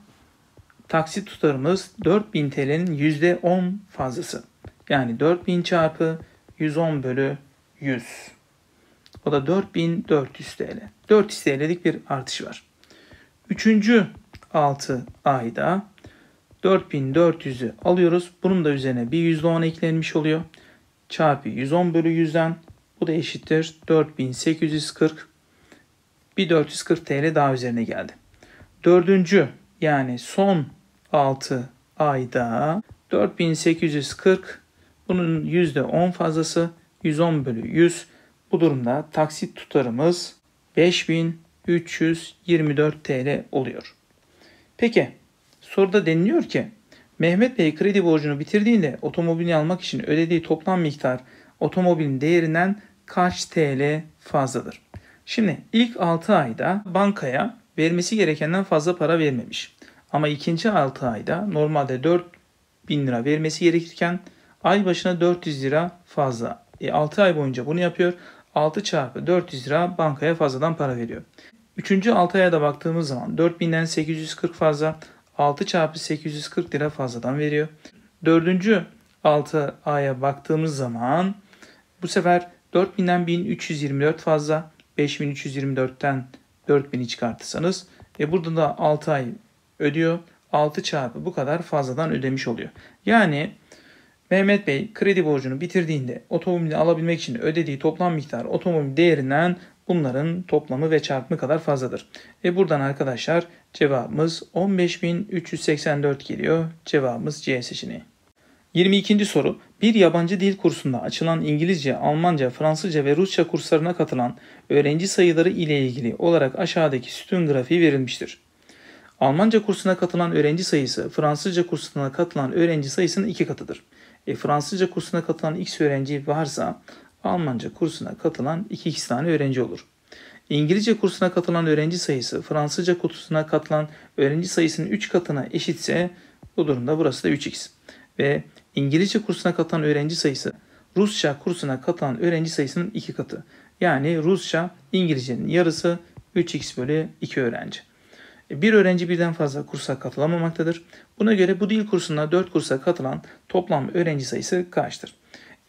A: taksit tutarımız 4000 TL'nin %10 fazlası. Yani 4000 çarpı 110 bölü 100. O da 4400 TL. 400 TL'lik bir artış var. Üçüncü 6 ayda 4400'ü alıyoruz. Bunun da üzerine bir %10 eklenmiş oluyor. Çarpı 110 bölü 100'den bu da eşittir 4840. Bir 440 TL daha üzerine geldi. Dördüncü yani son 6 ayda 4840 bunun %10 fazlası 110 bölü 100 bu durumda taksit tutarımız 5324 TL oluyor. Peki soruda deniliyor ki Mehmet Bey kredi borcunu bitirdiğinde otomobilini almak için ödediği toplam miktar otomobilin değerinden kaç TL fazladır? Şimdi ilk 6 ayda bankaya vermesi gerekenden fazla para vermemiş. Ama ikinci 6 ayda normalde 4 bin lira vermesi gerekirken ay başına 400 lira fazla. E, 6 ay boyunca bunu yapıyor. 6 çarpı 400 lira bankaya fazladan para veriyor. 3. 6 aya da baktığımız zaman 4000'den 840 fazla 6 çarpı 840 lira fazladan veriyor. 4. 6 aya baktığımız zaman bu sefer 4000'den 1324 fazla 5324'ten 4000'i çıkartırsanız ve burada da 6 ay ödüyor. 6 çarpı bu kadar fazladan ödemiş oluyor. Yani Mehmet Bey kredi borcunu bitirdiğinde otomobilini alabilmek için ödediği toplam miktar otomobil değerinden bunların toplamı ve çarpımı kadar fazladır. Ve buradan arkadaşlar cevabımız 15.384 geliyor. Cevabımız C seçeneği. 22. soru. Bir yabancı dil kursunda açılan İngilizce, Almanca, Fransızca ve Rusça kurslarına katılan öğrenci sayıları ile ilgili olarak aşağıdaki sütun grafiği verilmiştir. Almanca kursuna katılan öğrenci sayısı Fransızca kursuna katılan öğrenci sayısının iki katıdır. E, Fransızca kursuna katılan X öğrenci varsa Almanca kursuna katılan 2x tane öğrenci olur. İngilizce kursuna katılan öğrenci sayısı Fransızca kursuna katılan öğrenci sayısının 3 katına eşitse bu durumda burası da 3x. Ve İngilizce kursuna katılan öğrenci sayısı Rusça kursuna katılan öğrenci sayısının 2 katı. Yani Rusça İngilizcenin yarısı 3x bölü 2 öğrenci. E, bir öğrenci birden fazla kursa katılamamaktadır. Buna göre bu dil kursuna 4 kursa katılan toplam öğrenci sayısı kaçtır?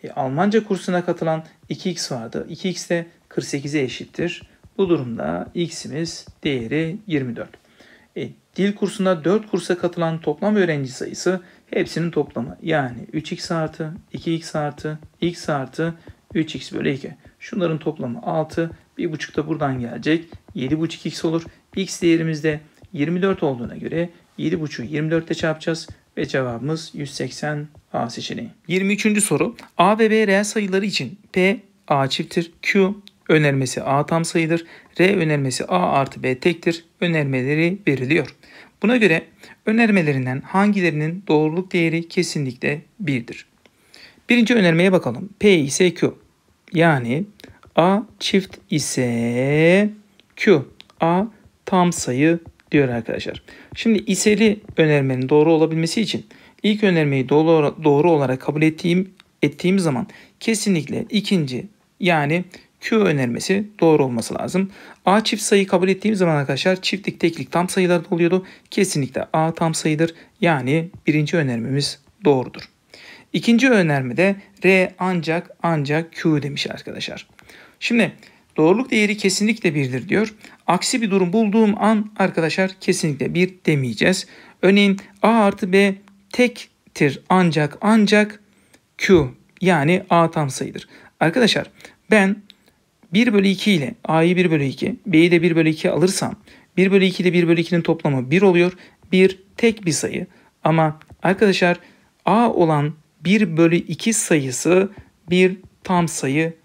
A: E, Almanca kursuna katılan 2x vardı. 2x de 48'e eşittir. Bu durumda x'imiz değeri 24. E, dil kursuna 4 kursa katılan toplam öğrenci sayısı hepsinin toplamı. Yani 3x artı 2x artı x artı 3x bölü 2. Şunların toplamı 6. 1,5 da buradan gelecek. 7,5x olur. x değerimizde 24 olduğuna göre 7,5'ü 24'te çarpacağız ve cevabımız 180 A seçeneği. 23. soru. A ve B reel sayıları için P A çifttir, Q önermesi A tam sayıdır, R önermesi A artı B tektir, önermeleri veriliyor. Buna göre önermelerinden hangilerinin doğruluk değeri kesinlikle 1'dir. Birinci önermeye bakalım. P ise Q. Yani A çift ise Q. A tam sayı diyor arkadaşlar. Şimdi iseli önermenin doğru olabilmesi için ilk önermeyi doğru, olarak kabul ettiğim, ettiğim zaman kesinlikle ikinci yani Q önermesi doğru olması lazım. A çift sayı kabul ettiğim zaman arkadaşlar çiftlik teklik tam sayılarda oluyordu. Kesinlikle A tam sayıdır. Yani birinci önermemiz doğrudur. İkinci önermede R ancak ancak Q demiş arkadaşlar. Şimdi Doğruluk değeri kesinlikle birdir diyor. Aksi bir durum bulduğum an arkadaşlar kesinlikle bir demeyeceğiz. Örneğin A artı B tektir ancak ancak Q yani A tam sayıdır. Arkadaşlar ben 1 bölü 2 ile A'yı 1 bölü 2, B'yi de 1 bölü 2 alırsam 1 bölü 2 ile 1 bölü 2'nin toplamı 1 oluyor. bir tek bir sayı ama arkadaşlar A olan 1 bölü 2 sayısı bir tam sayı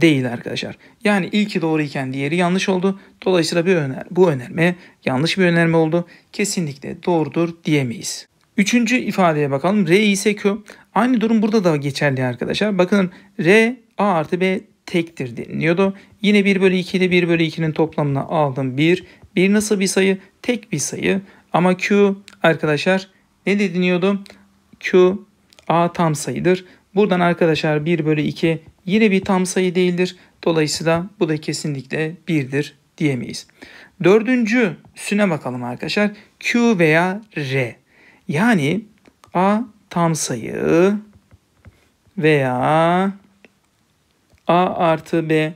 A: değil arkadaşlar. Yani ilki doğru iken diğeri yanlış oldu. Dolayısıyla bir öner bu önerme yanlış bir önerme oldu. Kesinlikle doğrudur diyemeyiz. Üçüncü ifadeye bakalım. R ise Q Aynı durum burada da geçerli arkadaşlar. Bakın R A artı B tektir deniliyordu. Yine 1 bölü 2 ile 1 bölü 2'nin toplamına aldım 1. 1 nasıl bir sayı? Tek bir sayı. Ama Q arkadaşlar ne dediniyordu? Q A tam sayıdır. Buradan arkadaşlar 1 bölü 2 yine bir tam sayı değildir. Dolayısıyla bu da kesinlikle 1'dir diyemeyiz. Dördüncü süne bakalım arkadaşlar. Q veya R. Yani A tam sayı veya A artı B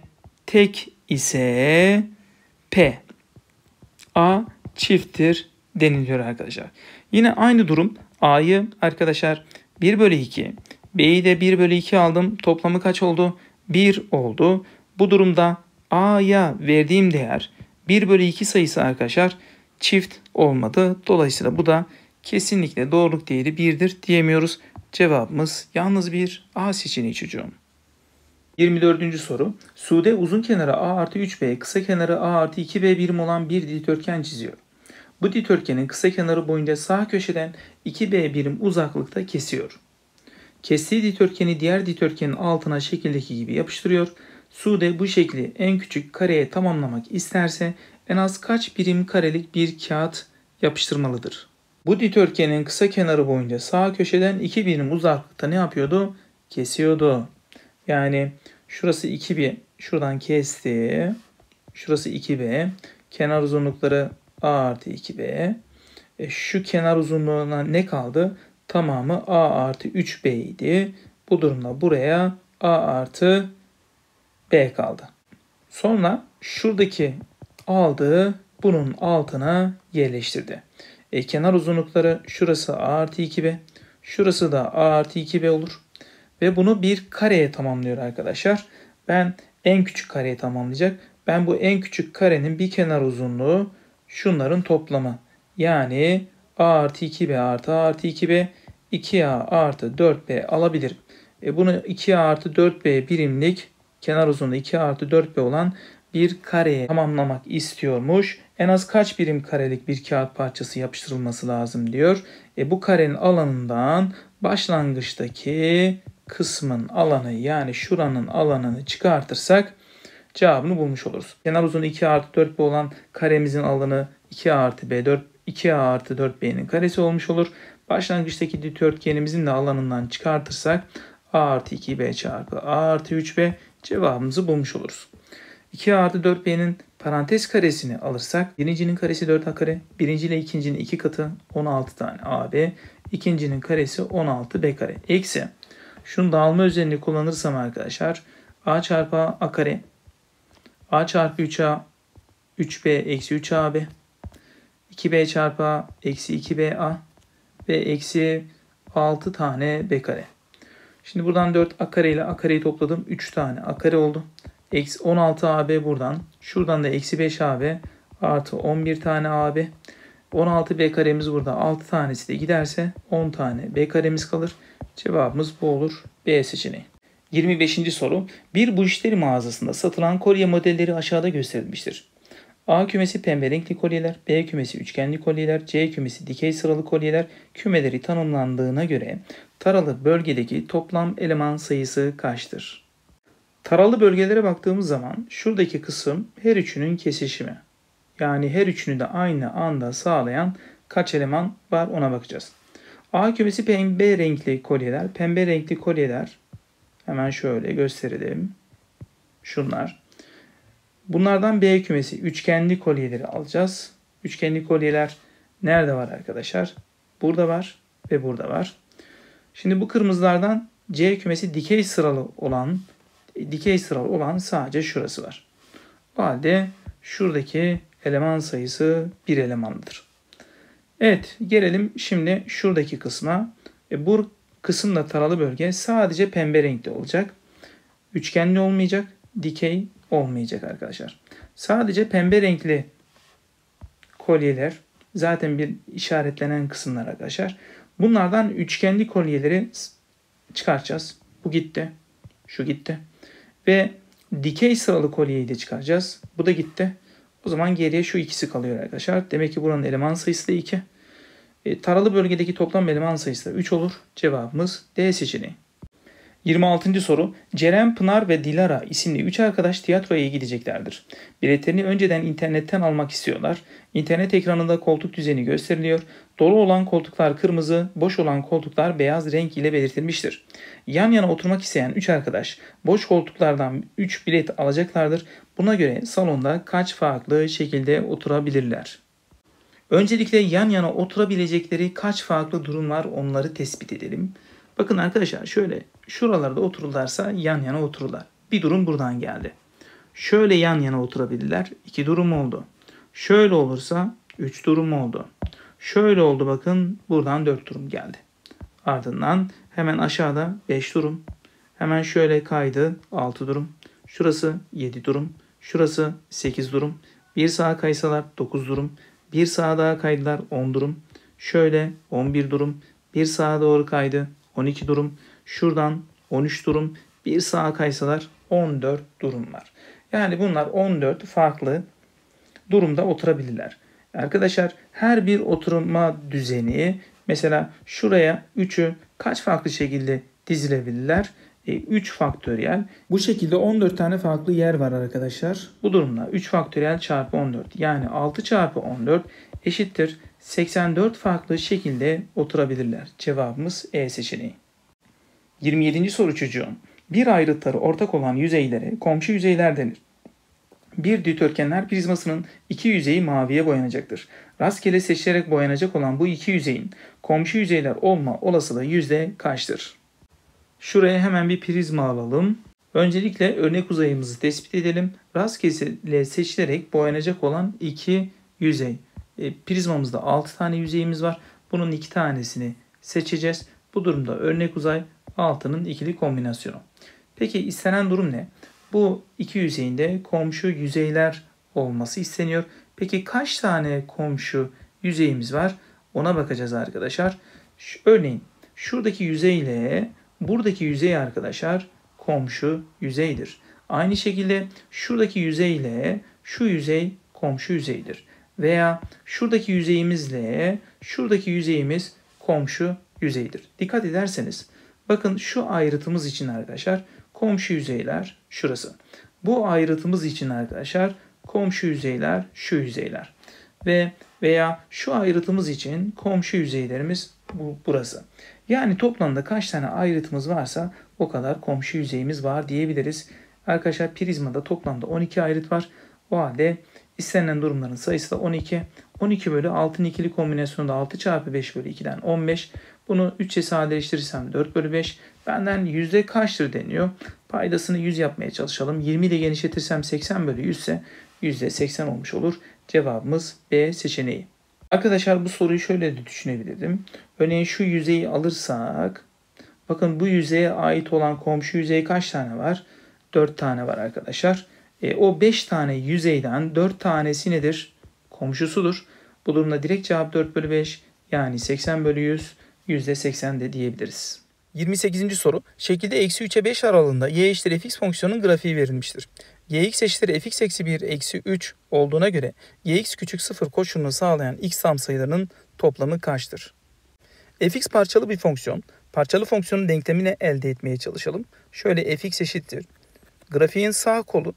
A: tek ise P. A çifttir deniliyor arkadaşlar. Yine aynı durum A'yı arkadaşlar 1 bölü 2 B'yi de 1 bölü 2 aldım. Toplamı kaç oldu? 1 oldu. Bu durumda A'ya verdiğim değer 1 bölü 2 sayısı arkadaşlar çift olmadı. Dolayısıyla bu da kesinlikle doğruluk değeri 1'dir diyemiyoruz. Cevabımız yalnız bir A seçeneği çocuğum. 24. soru. Sude uzun kenarı A artı 3B, kısa kenarı A artı 2B birim olan bir dikdörtgen çiziyor. Bu dikdörtgenin kısa kenarı boyunca sağ köşeden 2B birim uzaklıkta kesiyor. Kestiği dikdörtgeni diğer dikdörtgenin altına şekildeki gibi yapıştırıyor. Sude bu şekli en küçük kareye tamamlamak isterse en az kaç birim karelik bir kağıt yapıştırmalıdır? Bu dikdörtgenin kısa kenarı boyunca sağ köşeden 2 birim uzaklıkta ne yapıyordu? Kesiyordu. Yani şurası 2B, şuradan kesti. Şurası 2B. Kenar uzunlukları A artı 2B. E şu kenar uzunluğuna ne kaldı? tamamı a artı 3b idi. Bu durumda buraya a artı b kaldı. Sonra şuradaki aldığı bunun altına yerleştirdi. E, kenar uzunlukları şurası a artı 2b. Şurası da a artı 2b olur. Ve bunu bir kareye tamamlıyor arkadaşlar. Ben en küçük kareyi tamamlayacak. Ben bu en küçük karenin bir kenar uzunluğu şunların toplamı. Yani a artı 2b artı a artı 2b 2A artı 4B alabilir. E bunu 2A artı 4B birimlik kenar uzunluğu 2A artı 4B olan bir kareye tamamlamak istiyormuş. En az kaç birim karelik bir kağıt parçası yapıştırılması lazım diyor. E bu karenin alanından başlangıçtaki kısmın alanı yani şuranın alanını çıkartırsak cevabını bulmuş oluruz. Kenar uzunluğu 2 artı 4 b olan karemizin alanı 2 artı b 4 2a artı 4b'nin karesi olmuş olur. Başlangıçtaki dikdörtgenimizin de alanından çıkartırsak a artı 2b çarpı a artı 3b cevabımızı bulmuş oluruz. 2 artı 4b'nin parantez karesini alırsak birincinin karesi 4a kare, birinci ile ikincinin iki katı 16 tane ab, ikincinin karesi 16b kare. Eksi şunu dağılma özelliğini kullanırsam arkadaşlar a çarpı a, a kare, a çarpı 3a 3b eksi 3ab, 2b çarpı a eksi 2ba ve eksi 6 tane b kare. Şimdi buradan 4 a kare ile a kareyi topladım. 3 tane a kare oldu. Eksi 16 ab buradan. Şuradan da eksi 5 ab artı 11 tane ab. 16 b karemiz burada. 6 tanesi de giderse 10 tane b karemiz kalır. Cevabımız bu olur. B seçeneği. 25. soru. Bir bu işleri mağazasında satılan kolye modelleri aşağıda gösterilmiştir. A kümesi pembe renkli kolyeler, B kümesi üçgenli kolyeler, C kümesi dikey sıralı kolyeler kümeleri tanımlandığına göre taralı bölgedeki toplam eleman sayısı kaçtır? Taralı bölgelere baktığımız zaman şuradaki kısım her üçünün kesişimi. Yani her üçünü de aynı anda sağlayan kaç eleman var ona bakacağız. A kümesi pembe renkli kolyeler. Pembe renkli kolyeler hemen şöyle gösterelim. Şunlar Bunlardan B kümesi üçgenli kolyeleri alacağız. Üçgenli kolyeler nerede var arkadaşlar? Burada var ve burada var. Şimdi bu kırmızılardan C kümesi dikey sıralı olan dikey sıralı olan sadece şurası var. O halde şuradaki eleman sayısı bir elemandır. Evet gelelim şimdi şuradaki kısma. E, bu kısımla taralı bölge sadece pembe renkte olacak. Üçgenli olmayacak. Dikey olmayacak arkadaşlar. Sadece pembe renkli kolyeler zaten bir işaretlenen kısımlar arkadaşlar. Bunlardan üçgenli kolyeleri çıkaracağız. Bu gitti. Şu gitti. Ve dikey sıralı kolyeyi de çıkaracağız. Bu da gitti. O zaman geriye şu ikisi kalıyor arkadaşlar. Demek ki buranın eleman sayısı da 2. E, taralı bölgedeki toplam eleman sayısı da 3 olur. Cevabımız D seçeneği. 26. soru. Ceren, Pınar ve Dilara isimli 3 arkadaş tiyatroya gideceklerdir. Biletlerini önceden internetten almak istiyorlar. İnternet ekranında koltuk düzeni gösteriliyor. Dolu olan koltuklar kırmızı, boş olan koltuklar beyaz renk ile belirtilmiştir. Yan yana oturmak isteyen 3 arkadaş boş koltuklardan 3 bilet alacaklardır. Buna göre salonda kaç farklı şekilde oturabilirler? Öncelikle yan yana oturabilecekleri kaç farklı durum var onları tespit edelim. Bakın arkadaşlar şöyle şuralarda otururlarsa yan yana otururlar. Bir durum buradan geldi. Şöyle yan yana oturabilirler. İki durum oldu. Şöyle olursa üç durum oldu. Şöyle oldu bakın buradan dört durum geldi. Ardından hemen aşağıda beş durum. Hemen şöyle kaydı altı durum. Şurası yedi durum. Şurası sekiz durum. Bir sağa kaysalar dokuz durum. Bir sağa daha kaydılar on durum. Şöyle on bir durum. Bir sağa doğru kaydı 12 durum. Şuradan 13 durum. Bir sağa kaysalar 14 durum var. Yani bunlar 14 farklı durumda oturabilirler. Arkadaşlar her bir oturma düzeni mesela şuraya 3'ü kaç farklı şekilde dizilebilirler? 3 e, faktöriyel. Bu şekilde 14 tane farklı yer var arkadaşlar. Bu durumda 3 faktöriyel çarpı 14 yani 6 çarpı 14 eşittir 84 farklı şekilde oturabilirler. Cevabımız E seçeneği. 27. soru çocuğum. Bir ayrıtları ortak olan yüzeylere komşu yüzeyler denir. Bir dikdörtgenler prizmasının iki yüzeyi maviye boyanacaktır. Rastgele seçilerek boyanacak olan bu iki yüzeyin komşu yüzeyler olma olasılığı yüzde kaçtır? Şuraya hemen bir prizma alalım. Öncelikle örnek uzayımızı tespit edelim. Rastgele seçilerek boyanacak olan iki yüzey. E, prizmamızda 6 tane yüzeyimiz var. Bunun 2 tanesini seçeceğiz. Bu durumda örnek uzay 6'nın ikili kombinasyonu. Peki istenen durum ne? Bu iki yüzeyinde komşu yüzeyler olması isteniyor. Peki kaç tane komşu yüzeyimiz var? Ona bakacağız arkadaşlar. Şu, örneğin şuradaki yüzey ile buradaki yüzey arkadaşlar komşu yüzeydir. Aynı şekilde şuradaki yüzey ile şu yüzey komşu yüzeydir veya şuradaki yüzeyimizle şuradaki yüzeyimiz komşu yüzeydir. Dikkat ederseniz bakın şu ayrıtımız için arkadaşlar komşu yüzeyler şurası. Bu ayrıtımız için arkadaşlar komşu yüzeyler şu yüzeyler. Ve veya şu ayrıtımız için komşu yüzeylerimiz bu, burası. Yani toplamda kaç tane ayrıtımız varsa o kadar komşu yüzeyimiz var diyebiliriz. Arkadaşlar prizmada toplamda 12 ayrıt var. O halde İstenilen durumların sayısı da 12. 12 bölü 6'nın ikili kombinasyonu da 6 çarpı 5 bölü 2'den 15. Bunu 3'e sadeleştirirsem 4 bölü 5. Benden yüzde kaçtır deniyor. Paydasını 100 yapmaya çalışalım. 20 ile genişletirsem 80 bölü 100 ise yüzde 80 olmuş olur. Cevabımız B seçeneği. Arkadaşlar bu soruyu şöyle de düşünebilirdim. Örneğin şu yüzeyi alırsak bakın bu yüzeye ait olan komşu yüzey kaç tane var? 4 tane var arkadaşlar. E, o 5 tane yüzeyden 4 tanesi nedir? Komşusudur. Bu durumda direkt cevap 4 bölü 5 yani 80 bölü 100 yüzde %80 de diyebiliriz. 28. soru. Şekilde eksi 3'e 5 aralığında y eşittir fx fonksiyonunun grafiği verilmiştir. yx eşittir fx eksi 1 eksi 3 olduğuna göre yx küçük 0 koşulunu sağlayan x tam sayılarının toplamı kaçtır? fx parçalı bir fonksiyon. Parçalı fonksiyonun denklemini elde etmeye çalışalım. Şöyle fx eşittir. Grafiğin sağ kolu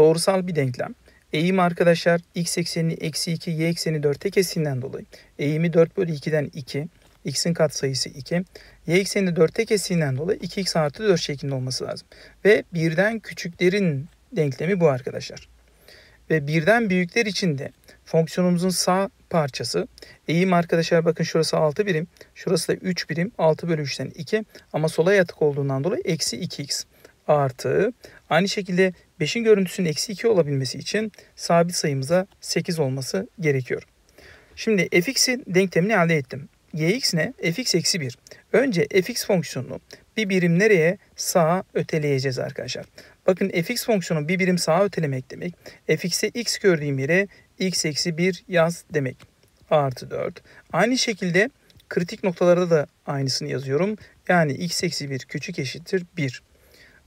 A: Doğrusal bir denklem. Eğim arkadaşlar x ekseni eksi 2, y ekseni 4'te kesinden dolayı. Eğimi 4 bölü 2'den 2, x'in katsayısı 2. Y ekseni 4'te kestiğinden dolayı 2x artı 4 şeklinde olması lazım. Ve birden küçüklerin denklemi bu arkadaşlar. Ve birden büyükler için de fonksiyonumuzun sağ parçası eğim arkadaşlar bakın şurası 6 birim. Şurası da 3 birim. 6 bölü 3'ten 2 ama sola yatık olduğundan dolayı eksi 2x artı. Aynı şekilde 5'in görüntüsünün eksi 2 olabilmesi için sabit sayımıza 8 olması gerekiyor. Şimdi fx'in denklemini elde ettim. gx ne? fx eksi 1. Önce fx fonksiyonunu bir birim nereye? Sağa öteleyeceğiz arkadaşlar. Bakın fx fonksiyonu bir birim sağa ötelemek demek. fx'e x gördüğüm yere x eksi 1 yaz demek. A artı 4. Aynı şekilde kritik noktalarda da aynısını yazıyorum. Yani x eksi 1 küçük eşittir 1.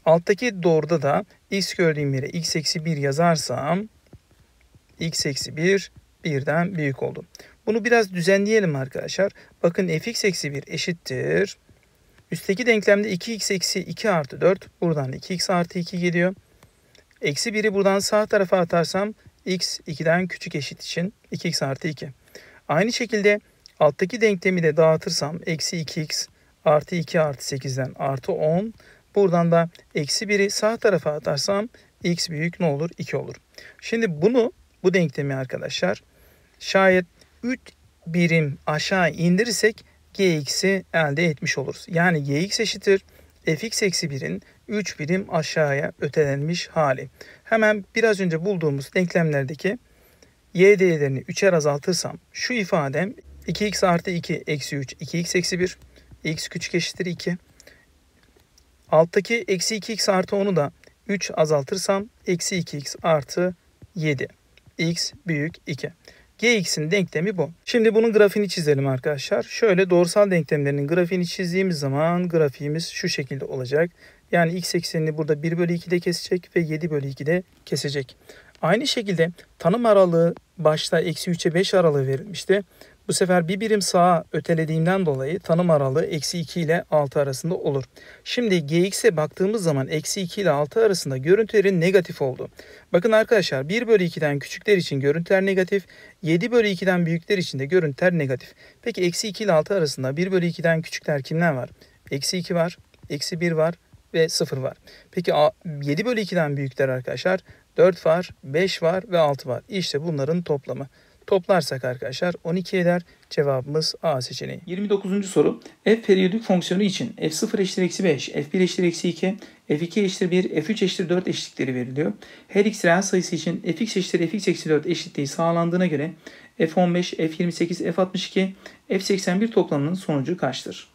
A: Alttaki doğruda da x gördüğüm yere x eksi 1 yazarsam x eksi 1 birden büyük oldu. Bunu biraz düzenleyelim arkadaşlar. Bakın fx eksi 1 eşittir. Üstteki denklemde 2x eksi 2 artı 4. Buradan 2x artı 2 geliyor. Eksi 1'i buradan sağ tarafa atarsam x 2'den küçük eşit için 2x artı 2. Aynı şekilde alttaki denklemi de dağıtırsam eksi 2x artı 2 artı 8'den artı 10 Buradan da eksi 1'i sağ tarafa atarsam x büyük ne olur? 2 olur. Şimdi bunu bu denklemi arkadaşlar şayet 3 birim aşağı indirirsek gx'i elde etmiş oluruz. Yani gx eşittir fx eksi 1'in 3 birim aşağıya ötelenmiş hali. Hemen biraz önce bulduğumuz denklemlerdeki y değerlerini 3'er azaltırsam şu ifadem 2x artı 2 eksi 3 2x eksi 1 x küçük eşittir 2 Alttaki eksi 2x artı 10'u da 3 azaltırsam eksi 2x artı 7. x büyük 2. gx'in denklemi bu. Şimdi bunun grafiğini çizelim arkadaşlar. Şöyle doğrusal denklemlerinin grafiğini çizdiğimiz zaman grafiğimiz şu şekilde olacak. Yani x eksenini burada 1 bölü 2'de kesecek ve 7 bölü 2'de kesecek. Aynı şekilde tanım aralığı başta eksi 3'e 5 aralığı verilmişti. Bu sefer bir birim sağa ötelediğimden dolayı tanım aralığı eksi 2 ile 6 arasında olur. Şimdi gx'e baktığımız zaman eksi 2 ile 6 arasında görüntülerin negatif oldu. Bakın arkadaşlar 1 bölü 2'den küçükler için görüntüler negatif, 7 bölü 2'den büyükler için de görüntüler negatif. Peki eksi 2 ile 6 arasında 1 bölü 2'den küçükler kimler var? Eksi 2 var, eksi 1 var ve 0 var. Peki 7 bölü 2'den büyükler arkadaşlar 4 var, 5 var ve 6 var. İşte bunların toplamı. Toplarsak arkadaşlar 12 eder. Cevabımız A seçeneği. 29. soru. F periyodik fonksiyonu için F0 eşittir eksi 5, F1 eşittir eksi 2, F2 eşittir 1, F3 eşittir 4 eşitlikleri veriliyor. Her x reel sayısı için Fx eşittir Fx eksi 4 eşitliği sağlandığına göre F15, F28, F62, F81 toplamının sonucu kaçtır?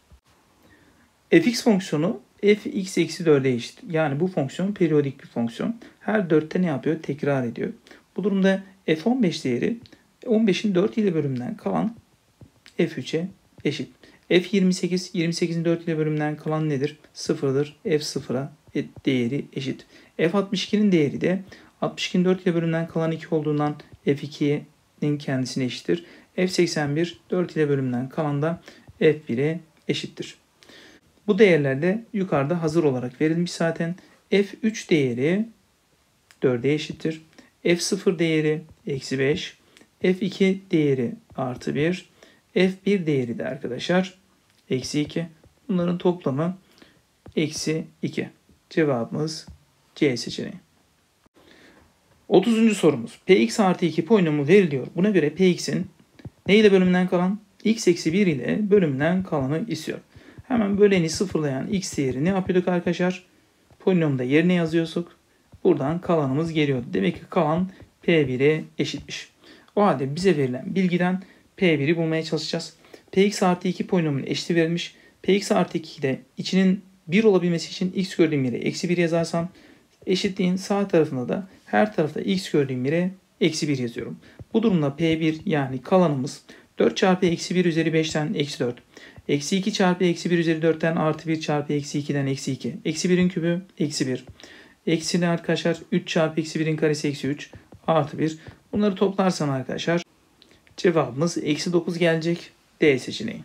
A: Fx fonksiyonu fx eksi 4'e eşit. Yani bu fonksiyon periyodik bir fonksiyon. Her 4'te ne yapıyor? Tekrar ediyor. Bu durumda f15 değeri 15'in 4 ile bölümünden kalan F3'e eşit. F28, 28'in 4 ile bölümünden kalan nedir? 0'dır. F0'a e, değeri eşit. F62'nin değeri de 62'nin 4 ile bölümünden kalan 2 olduğundan F2'nin kendisine eşittir. F81 4 ile bölümünden kalan da F1'e eşittir. Bu değerler de yukarıda hazır olarak verilmiş zaten. F3 değeri 4'e eşittir. F0 değeri eksi 5. F2 değeri artı 1. F1 değeri de arkadaşlar eksi 2. Bunların toplamı eksi 2. Cevabımız C seçeneği. 30. sorumuz. Px artı 2 polinomu veriliyor. Buna göre Px'in ne ile bölümünden kalan? x eksi 1 ile bölümünden kalanı istiyor. Hemen böleni sıfırlayan x değeri ne yapıyorduk arkadaşlar? Polinomda yerine yazıyorduk. Buradan kalanımız geliyor. Demek ki kalan P1'e eşitmiş. O halde bize verilen bilgiden P1'i bulmaya çalışacağız. Px artı 2 polinomunun eşiti verilmiş. Px artı 2 de içinin 1 olabilmesi için x gördüğüm yere eksi 1 yazarsam eşitliğin sağ tarafında da her tarafta x gördüğüm yere eksi 1 yazıyorum. Bu durumda P1 yani kalanımız 4 çarpı eksi 1 üzeri 5'ten eksi 4. Eksi 2 çarpı eksi 1 üzeri 4'ten artı 1 çarpı eksi 2'den eksi 2. Eksi 1'in kübü eksi 1. Eksi ne arkadaşlar? 3 çarpı eksi 1'in karesi eksi 3 artı 1. Bunları toplarsan arkadaşlar cevabımız eksi 9 gelecek D seçeneği.